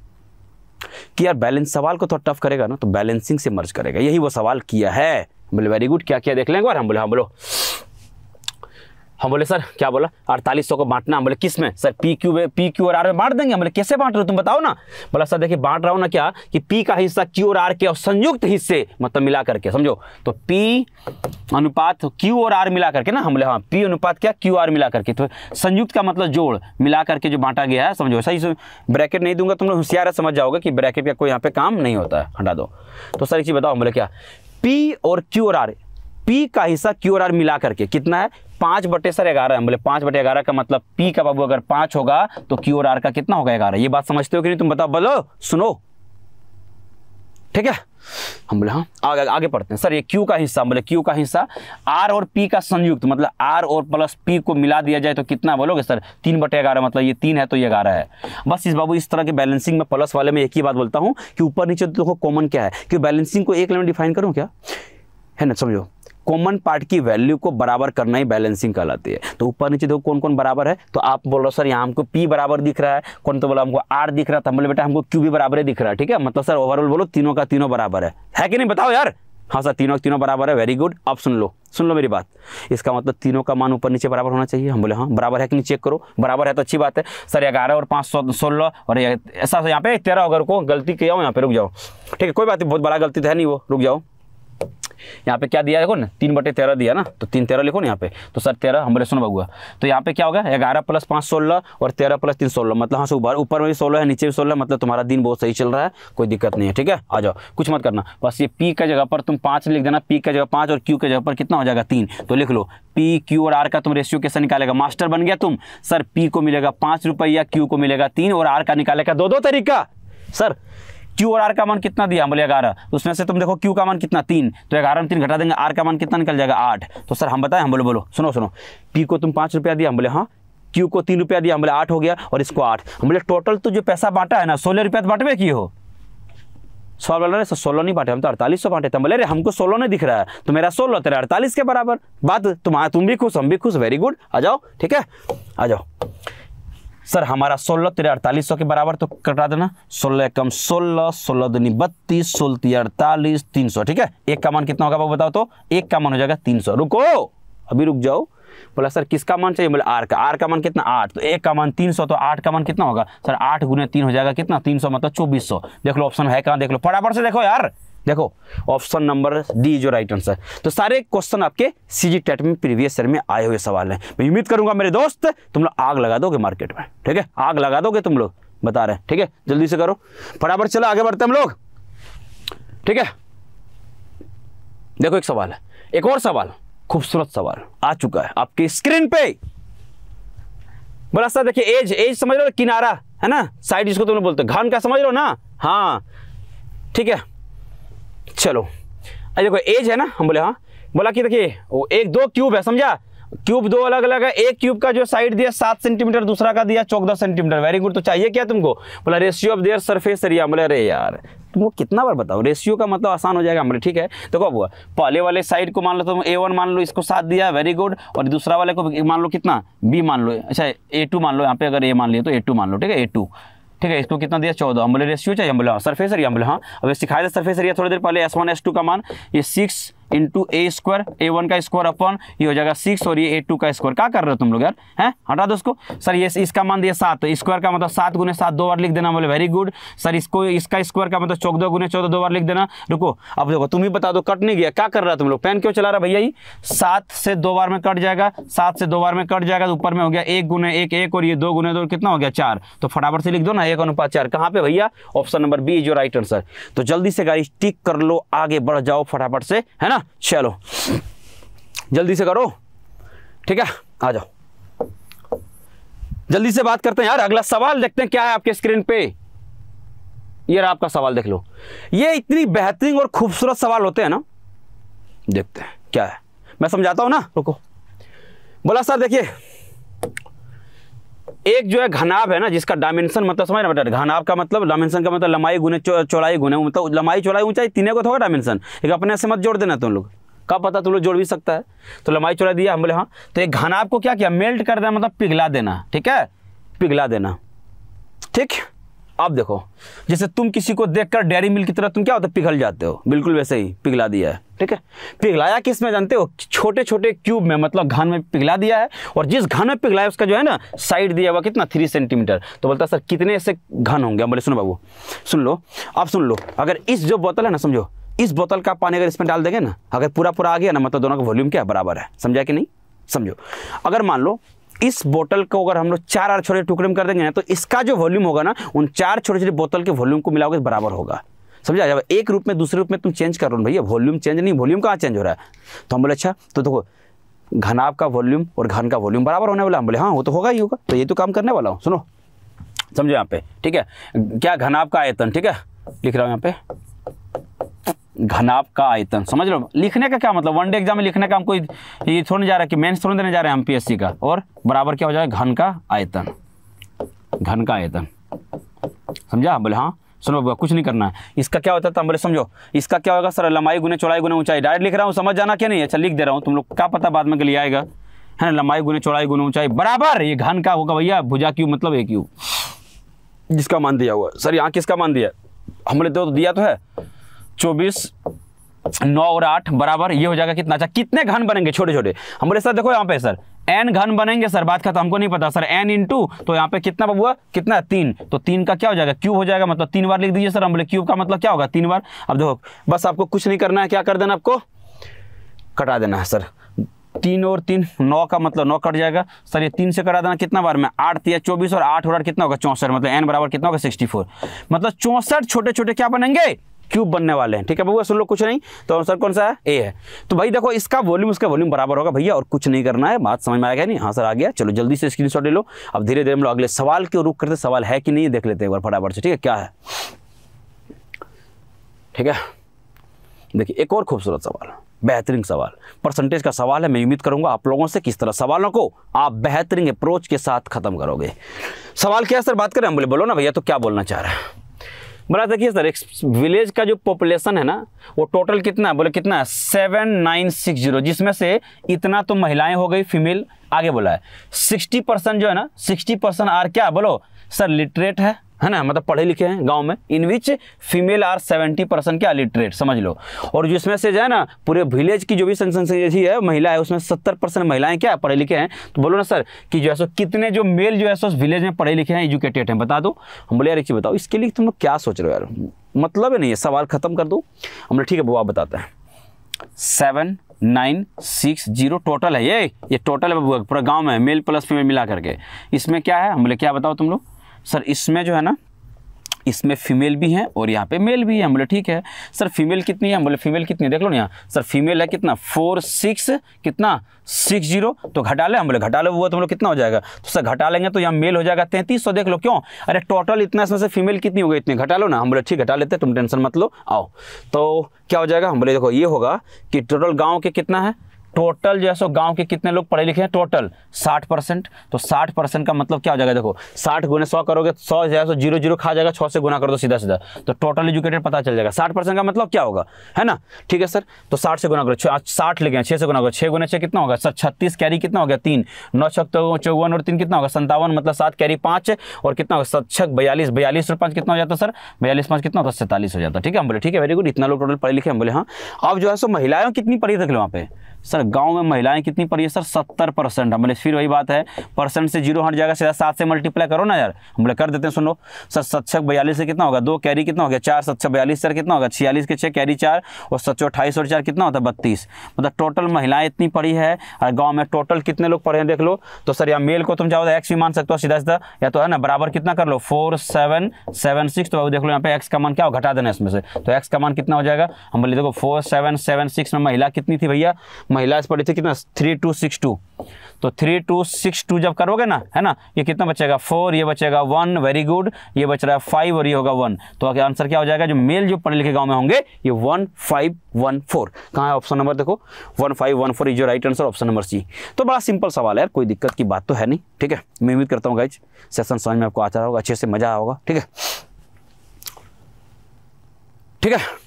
कि यार बैलेंस सवाल को थोड़ा तो टफ करेगा ना तो बैलेंसिंग से मर्ज करेगा यही वो सवाल किया है बोले वेरी गुड क्या किया देख लेंगे और हम बोले हम हाँ, बोलो हम हाँ, बोले सर क्या बोला अड़तालीस सौ को बांटना हम बोले किस में सर पी क्यू में पी क्यू और आर में बांट देंगे हम बोले कैसे बांट रहे हो तुम बताओ ना बोला सर देखिए बांट रहा हूँ ना क्या कि पी का हिस्सा क्यू और आर के और संयुक्त हिस्से मतलब मिला करके समझो तो पी अनुपात क्यू और आर मिला करके ना हम बोले हाँ पी अनुपात क्या क्यू आर मिला करके तो संयुक्त का मतलब जोड़ मिला करके जो बांटा गया है समझो सही ब्रैकेट नहीं दूंगा तुम लोग होशियार समझ जाओगे कि ब्रैकेट का कोई यहाँ पे काम नहीं होता है हटा दो तो सर एक चीज़ बताओ हम बोले क्या पी और क्यू और आर पी का हिस्सा क्यू और आर मिला करके कितना है पांच बटे सर ग्यारह बोले पांच बटे ग्यारह का मतलब P का बाबू अगर पांच होगा तो Q और R का कितना होगा ग्यारह ये बात समझते हो कि नहीं तुम बताओ बोलो सुनो ठीक है हम बोले हाँ आगे आगे पढ़ते हैं सर ये Q का हिस्सा बोले Q का हिस्सा R और P का संयुक्त मतलब R और प्लस P को मिला दिया जाए तो कितना बोलोगे सर तीन बटे ग्यारह मतलब ये तीन है तो ये ग्यारह है बस इस बाबू इस तरह के बैलेंसिंग में प्लस वाले में एक ही बात बोलता हूँ कि ऊपर नीचे देखो तो कॉमन क्या है कि बैलेंसिंग को एक लाइन डिफाइन करूँ क्या है ना समझो कॉमन पार्ट की वैल्यू को बराबर करना ही बैलेंसिंग कहलाती है तो ऊपर नीचे देखो कौन कौन बराबर है तो आप बोल रहे हो सर यहाँ हमको पी बराबर दिख रहा है कौन तो बोला हमको आर दिख रहा था बोले बेटा हमको क्यू भी बराबर ही दिख रहा है ठीक है मतलब सर ओवरऑल बोलो तीनों का तीनों बराबर है है कि नहीं बताओ यार हाँ सर तीनों तीनों बराबर है वेरी गुड अब सुन लो सुन लो मेरी बात इसका मतलब तीनों का मान ऊपर नीचे बराबर होना चाहिए हम बोले हाँ बराबर है कि नहीं चेक करो बराबर है तो अच्छी बात है सर ग्यारह और पाँच सौ सोलह और ऐसा यहाँ पे तेरह अगर को गलती किया हो यहाँ पे रुक जाओ ठीक है कोई बात नहीं बहुत बड़ा गलती तो है नहीं वो रुक जाओ यहाँ पे क्या दिया देखो ना तीन बटे तेरह दिया ना तो तीन तेरह लिखो ना यहाँ पे तो सर तेरह हम्बलेश्वर बगुआ तो यहाँ पे क्या होगा ग्यारह प्लस पाँच सोलह और तेरह प्लस तीन सोलह मतलब हाँ से ऊपर ऊपर में भी सोलह है नीचे भी सोलह मतलब तुम्हारा दिन बहुत सही चल रहा है कोई दिक्कत नहीं है ठीक है आ जाओ कुछ मत करना बस ये पी का जगह पर तुम पाँच लिख देना पी का जगह पाँच और क्यू के जगह पर कितना हो जाएगा तीन तो लिख लो पी क्यू और आर का तुम रेशियो कैसे निकालेगा मास्टर बन गया तुम सर पी को मिलेगा पाँच रुपया क्यू को मिलेगा तीन और आर का निकालेगा दो दो तरीका सर क्यू और आर का मान कितना दिया बोले ग्यारह तो उसमें से तुम देखो क्यू का मान कितना तीन तो ग्यारह में तीन घटा देंगे आर का मान कितना निकल जाएगा आठ तो सर हम बताएं हम बोले बोलो सुनो सुनो पी को तुम पाँच रुपया दिया हम बोले हाँ क्यू को तीन रुपया दिया हम बोले आठ हो गया और इसको आठ हम बोले टोटल तो जो पैसा बांटा है ना सोलह रुपया तो बांटवे की हो सौ बोल रहे सोलह नहीं बांटे हम तो अड़तालीस सौ बांटे तुम तो बोले रे हमको सोलह नहीं दिख रहा है तो मेरा सोलह तेरा अड़तालीस के बराबर बात तुम तुम भी खुश हम भी खुश वेरी गुड आ जाओ ठीक है आ जाओ सर हमारा सोलह तेरह अड़तालीस सौ के बराबर तो कटा देना सोलह एकम सोलह सोलह दुनी बत्तीस सोलह ती अड़तालीस तीन सौ ठीक है एक का मान कितना होगा बाबू बताओ तो एक का मान हो जाएगा तीन सौ रुको अभी रुक जाओ बोला सर किसका मान चाहिए बोले आर का आर का मान कितना आठ तो एक का मान तीन सौ तो आठ का मान कितना होगा सर आठ गुने तीन हो जाएगा कितना तीन सौ मतलब चौबीस सौ देख लो ऑप्शन है कहाँ देख लो फटाफट से देखो यार देखो ऑप्शन नंबर डी जो राइट आंसर तो सारे क्वेश्चन आपके सी जी टेट में प्रीवियस ईयर में आए हुए सवाल हैं मैं उम्मीद करूंगा मेरे दोस्त तुम लोग आग लगा दोगे मार्केट में ठीक है आग लगा दोगे तुम लोग बता रहे हैं ठीक है जल्दी से करो फटाफट चलो आगे बढ़ते हम लोग ठीक है देखो एक सवाल है एक और सवाल खूबसूरत सवाल आ चुका है आपकी स्क्रीन पे बड़ा सा देखिए एज एज समझ लो किनारा है ना साइड जिसको तुमने बोलते घन का समझ लो ना हाँ ठीक है चलो अरे देखो एज है ना हम बोले हाँ बोला कि देखिए वो एक दो क्यूब है समझा क्यूब दो अलग अलग है एक क्यूब का जो साइड दिया सात सेंटीमीटर दूसरा का दिया चौदह सेंटीमीटर वेरी गुड तो चाहिए क्या तुमको बोला ratio of their surface area बोले अरे यार तुमको कितना बार बताओ रेशियो का मतलब आसान हो जाएगा हमारे ठीक है तो कब हुआ पहले वाले साइड को मान लो तुम ए वन मान लो इसको सात दिया वेरी गुड और दूसरा वाले को मान लो कितना बी मान लो अच्छा ए टू मान लो यहाँ पे अगर ए मान लिया तो ए टू मान लो ठीक है ए टू ठीक है इसको कितना दिया चौदह अम्बुल रेशियो चाहिए अम्बुल हाँ सरफेस एरिया अम्बुल हाँ अब सिखाया था सरफेस एरिया थोड़ी देर पहले एस वन एस टू का मान ये six into A square A one का स्क्वायर अपन ये हो जाएगा सिक्स और ये ए टू का स्क्वायर क्या कर रहे हो तुम लोग यार है हटा दो उसको सर ये इसका मान दिया सात स्क्वायर तो का मतलब सात गुने सात दो बार लिख देना बोले वेरी गुड सर इसको इसका स्क्वायर का मतलब चौदह गुने चौदह दो बार लिख देना रुको अब देखो तुम ही बता दो कट नहीं गया क्या कर रहा तुम लोग पेन क्यों चला रहा भैया ही सात से दो बार में कट जाएगा सात से दो बार में कट जाएगा तो ऊपर में हो गया एक गुने एक एक और ये दो गुने दो कितना हो गया चार तो फटाफट से लिख दो ना एक अनुपात चार कहाँ पे भैया ऑप्शन नंबर बी जो राइट आंसर तो जल्दी से गाड़ी टिक कर लो आगे बढ़ जाओ फटाफट से है ना ना चलो जल्दी से करो ठीक है आ जाओ जल्दी से बात करते हैं यार अगला सवाल देखते हैं क्या है आपके स्क्रीन पे ये रहा आपका सवाल देख लो ये इतनी बेहतरीन और खूबसूरत सवाल होते हैं ना देखते हैं क्या है मैं समझाता हूं ना रुको बोला सर देखिए एक जो है घनाब है ना जिसका डायमेंशन मतलब समझ रहे घनाब का मतलब डायमेंशन का मतलब लंबाई गुने चौड़ाई गुने मतलब लंबाई चौड़ाई ऊंचाई तीनों को थोड़ा डायमेंशन एक अपने से मत जोड़ देना तुम लोग कब पता तुम लोग जोड़ भी सकता है तो लंबाई चौड़ाई दिया हम बोले हाँ तो एक घनाब को क्या किया मेल्ट कर देना मतलब पिघला देना ठीक है पिघला देना ठीक आप देखो जैसे तुम किसी को देखकर डेयरी मिल्क की तरह तुम क्या होता पिघल जाते हो बिल्कुल वैसे ही पिघला दिया है ठीक है पिघलाया किस में जानते हो छोटे छोटे क्यूब में मतलब घन में पिघला दिया है और जिस घन में पिघलाया उसका जो है ना साइड दिया हुआ कितना थ्री सेंटीमीटर तो बोलता सर कितने ऐसे घन होंगे बोले सुनो बाबू सुन लो आप सुन लो अगर इस जो बोतल है ना समझो इस बोतल का पानी अगर इसमें डाल देंगे ना अगर पूरा पूरा आ गया ना मतलब दोनों का वॉल्यूम क्या बराबर है समझा कि नहीं समझो अगर मान लो इस बोतल को अगर हम लोग चार आर छोटे टुकड़े में कर देंगे ना तो इसका जो वॉल्यूम होगा ना उन चार छोटे छोटे बोतल के वॉल्यूम को मिलाओगे तो बराबर होगा समझा जब एक रूप में दूसरे रूप में तुम चेंज करो भैया वॉल्यूम चेंज नहीं वॉल्यूम कहाँ चेंज हो रहा है तो हम बोले अच्छा तो देखो घनाव का वॉल्यूम और घन का वॉल्यूम बराबर होने वाला हम बोले हाँ वो तो होगा ही होगा तो ये तो काम करने वाला हूँ सुनो समझो यहाँ पे ठीक है क्या घनाव का आयतन ठीक है लिख रहा हूँ यहाँ पे घनाभ का आयतन समझ लो लिखने का क्या मतलब वनडे एग्जाम में लिखने का हम कोई ये थोड़ी जा रहा है कि मेन्स थोड़ी देने जा रहे हैं एमपीएससी का और बराबर क्या हो जाएगा घन का आयतन घन का आयतन समझा बोले हाँ सुनो बाबा कुछ नहीं करना है इसका क्या होता था बोले समझो इसका क्या होगा सर लंबाई गुने चौड़ाई गुने ऊंचाई डायरेक्ट लिख रहा हूँ समझ जाना क्या नहीं अच्छा लिख दे रहा हूँ तुम लोग क्या पता बाद में के लिए आएगा है ना लंबाई गुने चौड़ाई गुने ऊंचाई बराबर ये घन का होगा भैया भुजा क्यू मतलब एक यू जिसका मान दिया हुआ सर यहाँ किसका मान दिया हमने तो दिया तो है चौबीस नौ और आठ बराबर ये हो जाएगा कितना अच्छा कितने घन बनेंगे छोटे छोटे हम बोले सर देखो यहाँ पे सर एन घन बनेंगे सर बात का तो हमको नहीं पता सर एन इन टू तो यहाँ पे कितना हुआ कितना तीन तो तीन का क्या हो जाएगा क्यूब हो जाएगा मतलब तीन बार लिख दीजिए सर हम बोले क्यूब का मतलब क्या होगा तीन बार अब देखो बस आपको कुछ नहीं करना है क्या कर देना आपको कटा देना है सर तीन और तीन नौ का मतलब नौ कट जाएगा सर ये तीन से करा देना कितना बार में आठ तीन चौबीस और आठ और कितना होगा चौंसठ मतलब एन बराबर कितना होगा सिक्सटी फोर मतलब चौंसठ छोटे छोटे क्या बनेंगे क्यूब बनने वाले हैं ठीक है भैया सुन लो कुछ नहीं तो आंसर कौन सा है ए है तो भाई देखो इसका वॉल्यूम उसका वॉल्यूम बराबर होगा भैया और कुछ नहीं करना है बात समझ में आ गया नहीं हाँ सर आ गया चलो जल्दी से स्क्रीन ले लो अब धीरे धीरे हम लोग अगले सवाल की रुख करते सवाल है कि नहीं देख लेते एक बार फटाफट से ठीक है क्या है ठीक है देखिए एक और खूबसूरत सवाल बेहतरीन सवाल परसेंटेज का सवाल है मैं उम्मीद करूंगा आप लोगों से किस तरह सवालों को आप बेहतरीन अप्रोच के साथ खत्म करोगे सवाल क्या है सर बात करें हम बोले बोलो ना भैया तो क्या बोलना चाह रहे हैं बोला देखिए सर एक विलेज का जो पॉपुलेशन है ना वो टोटल कितना बोले कितना सेवन नाइन सिक्स जीरो जिसमें से इतना तो महिलाएं हो गई फीमेल आगे बोला है सिक्सटी परसेंट जो है ना सिक्सटी परसेंट आर क्या बोलो सर लिटरेट है है ना मतलब पढ़े लिखे हैं गांव में in which female are seventy percent के अलिटरेट समझ लो और जिसमें से जो है ना पूरे विलेज की जो भी जनसंख्या है महिला है उसमें सत्तर परसेंट महिलाएं क्या पढ़े लिखे हैं तो बोलो ना सर कि जो है सो कितने जो मेल जो है सो विलेज में पढ़े लिखे हैं एजुकेटेड हैं बता दो हम बोले यार एक चीज़ बताओ इसके लिए तुम लोग क्या सोच रहे हो यार मतलब है नहीं है सवाल ख़त्म कर दो हम लोग ठीक है बुआ बताते हैं seven nine six zero total है ये ये टोटल है पूरा गांव में मेल प्लस फीमेल मिला करके इसमें क्या है हम बोले क्या बताओ तुम लोग सर इसमें जो है ना इसमें फीमेल भी हैं और यहाँ पे मेल भी है हम बोले ठीक है सर फीमेल कितनी है बोले फीमेल कितनी है देख लो ना यहाँ सर फीमेल है कितना फोर सिक्स कितना सिक्स जीरो तो घटा ले हम बोले घटा लो वो तो हम लोग कितना हो जाएगा तो सर घटा लेंगे तो यहाँ मेल हो जाएगा तैंतीस सौ तो देख लो क्यों अरे टोटल इतना इसमें से फीमेल कितनी हो गई इतनी घटा लो ना हम बोले ठीक घटा लेते तुम टेंशन मत लो आओ तो क्या हो जाएगा हम बोले देखो ये होगा कि टोटल गाँव के कितना है टोटल जो है सो गांव के कितने लोग पढ़े लिखे हैं टोटल 60 परसेंट तो 60 परसेंट का मतलब क्या हो जाएगा देखो 60 गुने 100 करोगे 100 जो है सो जीरो जीरो खा जाएगा 6 से गुना कर दो सीधा सीधा तो टोटल एजुकेटेड पता चल जाएगा 60 परसेंट का मतलब क्या होगा है ना ठीक है सर तो 60 से गुना करो साठ लिखे हैं छः से गुना करो छः गुना छः कितना होगा सर छत्तीस कैरी कितना हो गया तीन नौ छक तो चौवन और तीन कितना होगा संतावन मतलब सात कैरी पाँच और कितना होगा सत छक बयालीस बयालीस और पाँच कितना हो जाता सर बयालीस पाँच कितना होता सैंतालीस हो जाता ठीक है हम बोले ठीक है वेरी गुड इतना लोग टोटल पढ़े लिखे हम बोले हाँ अब जो है सो महिलाएं कितनी पढ़ी रख लो वहाँ पे सर गांव में महिलाएं कितनी पड़ी है सर सत्तर परसेंट हम बोले फिर वही बात है परसेंट से जीरो हट जाएगा सीधा सात से मल्टीप्लाई करो ना यार हम बोले कर देते हैं सुनो सर सच्छक बयालीस से कितना होगा दो कैरी कितना हो गया चार सत बयालीस सर कितना होगा छियालीस के छः कैरी चार और सच्चो अट्ठाईस और चार कितना होता है बत्तीस मतलब टोटल महिलाएं इतनी पढ़ी है और गाँव में टोटल कितने लोग पढ़े हैं देख लो तो सर या मेल को तुम चाहो तो एक्स भी मान सकते हो सीधा सीधा या तो है ना बराबर कितना कर लो फोर सेवन सेवन सिक्स तो देख लो यहाँ पे एक्स का मान क्या हो घटा देना इसमें से तो एक्स का मान कितना हो जाएगा हम बोले देखो फोर सेवन सेवन सिक्स में महिला कितनी थी भैया महिला इस पढ़ी थी कितना थ्री टू सिक्स टू तो थ्री टू सिक्स टू जब करोगे ना है ना ये कितना बचेगा फोर ये बचेगा वन वेरी गुड ये बच रहा है फाइव और ये होगा वन तो आगे आंसर क्या हो जाएगा जो मेल जो पढ़े लिखे गाँव में होंगे ये वन फाइव वन फोर कहाँ है ऑप्शन नंबर देखो one five one four is जो right answer option number C तो बड़ा सिंपल सवाल है यार कोई दिक्कत की बात तो है नहीं ठीक है मैं उम्मीद करता हूँ गाइज सेशन समझ में आपको आता होगा अच्छे से मजा आया होगा ठीक है ठीक है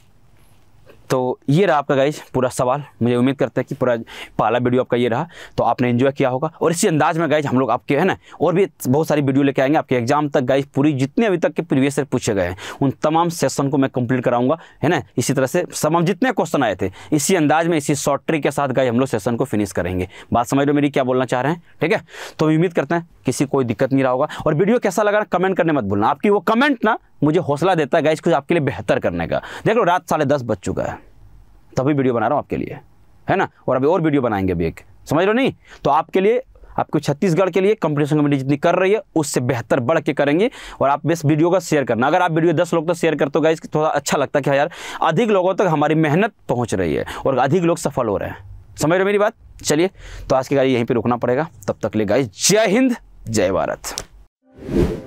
तो ये रहा आपका गाइज पूरा सवाल मुझे उम्मीद करता है कि पूरा पहला वीडियो आपका ये रहा तो आपने इन्जॉय किया होगा और इसी अंदाज में गाइज हम लोग आपके है ना और भी बहुत सारी वीडियो लेके आएंगे आपके एग्जाम तक गाइज पूरी जितने अभी तक के प्रीवियस ईयर पूछे गए हैं उन तमाम सेशन को मैं कंप्लीट कराऊंगा है ना इसी तरह से तमाम जितने क्वेश्चन आए थे इसी अंदाज में इसी शॉर्ट ट्रिक के साथ गाइज हम लोग सेशन को फिनिश करेंगे बात समझ लो मेरी क्या बोलना चाह रहे हैं ठीक है तो उम्मीद करते हैं किसी कोई दिक्कत नहीं रहा होगा और वीडियो कैसा लगा कमेंट करने मत भूलना आपकी वो कमेंट ना मुझे हौसला देता है गाइस कुछ आपके लिए बेहतर करने का देख लो रात साढ़े दस बज चुका है तभी वीडियो बना रहा हूँ आपके लिए है ना और अभी और वीडियो बनाएंगे अभी एक समझ लो नहीं तो आपके लिए आपको छत्तीसगढ़ के लिए कंपटीशन कमेटी जितनी कर रही है उससे बेहतर बढ़ के करेंगे और आप इस वीडियो का शेयर करना अगर आप वीडियो दस लोग तक तो शेयर करते हो गाइस थोड़ा तो अच्छा लगता है कि हाँ यार अधिक लोगों तक हमारी मेहनत पहुँच रही है और अधिक लोग सफल हो रहे हैं समझ रहे मेरी बात चलिए तो आज की गाड़ी यहीं पर रुकना पड़ेगा तब तक लिए गाइस जय हिंद जय भारत